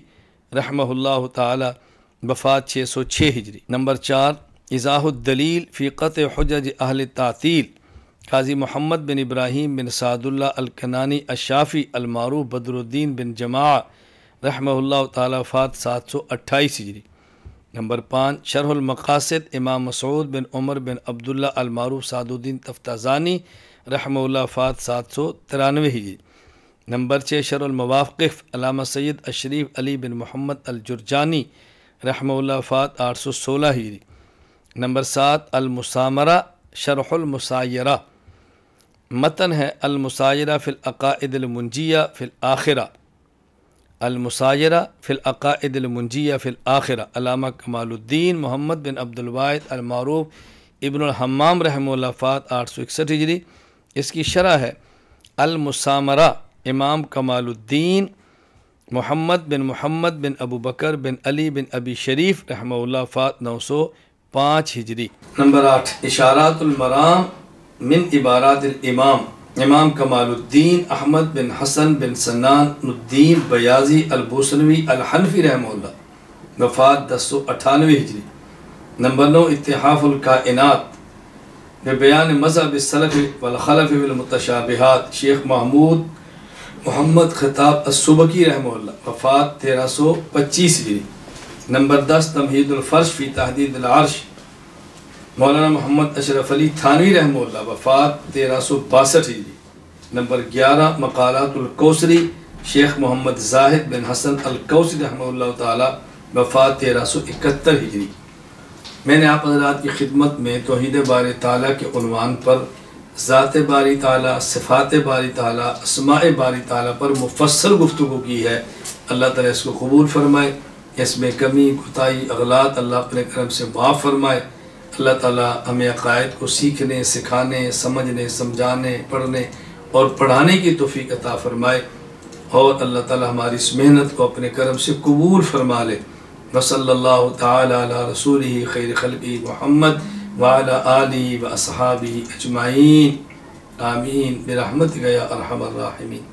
رحمہ اللہ تعالی وفات چھ سو چھ ہجری نمبر چار اضاح الدلیل فیقت حجج اہل تعطیل قاضی محمد بن ابراہیم بن سعد اللہ الکنانی اشافی بدر الدین بن جماع رحمہ اللہ تعالی وفات سات سو اٹھائیس ہجری نمبر پانچ شرح المقاصد امام مسعود بن عمر بن عبداللہ المعروف سعد الدین تفتازانی رحمہ اللہ فات سات سو ترانوے ہیری نمبر چھ شر المواقف علامہ سید اشریف علی بن محمد الجرجانی رحمہ اللہ فات آٹھ سو سولہ ہیری نمبر سات المسامرہ شرح المسائرہ متن ہے المسائرہ فی العقائد المنجیہ فی الآخرہ المساجرہ فی العقائد المنجیا فی الآخرہ علامہ کمال الدین محمد بن عبد الواعد المعروف ابن الحمام رحمہ اللہ فات آٹھ سو اکسٹھ ہجری اس کی شرح ہے المسامرہ امام کمال الدین محمد بن محمد بن ابو بکر بن علی بن ابی شریف رحمہ اللہ فات نو سو پانچ ہجری نمبر آٹھ اشارات المرام من عبارات الامام امام کمال الدین احمد بن حسن بن سنان الدین بیازی البوسنوی الحنفی رحمہ اللہ وفات دس سو اٹھانوے ہجری نمبر نو اتحاف بے بیان مذہب السلف والخلف والمتشابہات شیخ محمود محمد خطاب السبکی رحمہ اللہ وفات تیرہ سو پچیس ہجری نمبر دس تمہید الفرش فی تحدید العرش مولانا محمد اشرف علی تھانوی رحمہ اللہ وفات تیرہ سو باسٹھ ڈگری نمبر گیارہ مقالات الکوسری شیخ محمد زاہد بن حسن الکوسری رحمہ اللہ تعالی وفات تیرہ سو اکتر ہجری میں نے آپ حضرات کی خدمت میں توحید بار تعالیٰ کے عنوان پر ذات باری تعالیٰ صفات باری تعالیٰ اسماع باری تعالیٰ پر مفصل گفتگو کی ہے اللہ تعالیٰ اس کو قبول فرمائے اس میں کمی کتائی اغلاط اللہ اپنے کرم سے معاف فرمائے اللہ تعالیٰ ہمیں عقائد کو سیکھنے سکھانے سمجھنے سمجھانے پڑھنے اور پڑھانے کی توفیق عطا فرمائے اور اللہ تعالیٰ ہماری اس محنت کو اپنے کرم سے قبول فرما لے وصلی اللہ تعالیٰ رسول خیر خلقی محمد وعلى آلی و اصحابی اجمعین آمین برحمت گیا ارحم الراحمین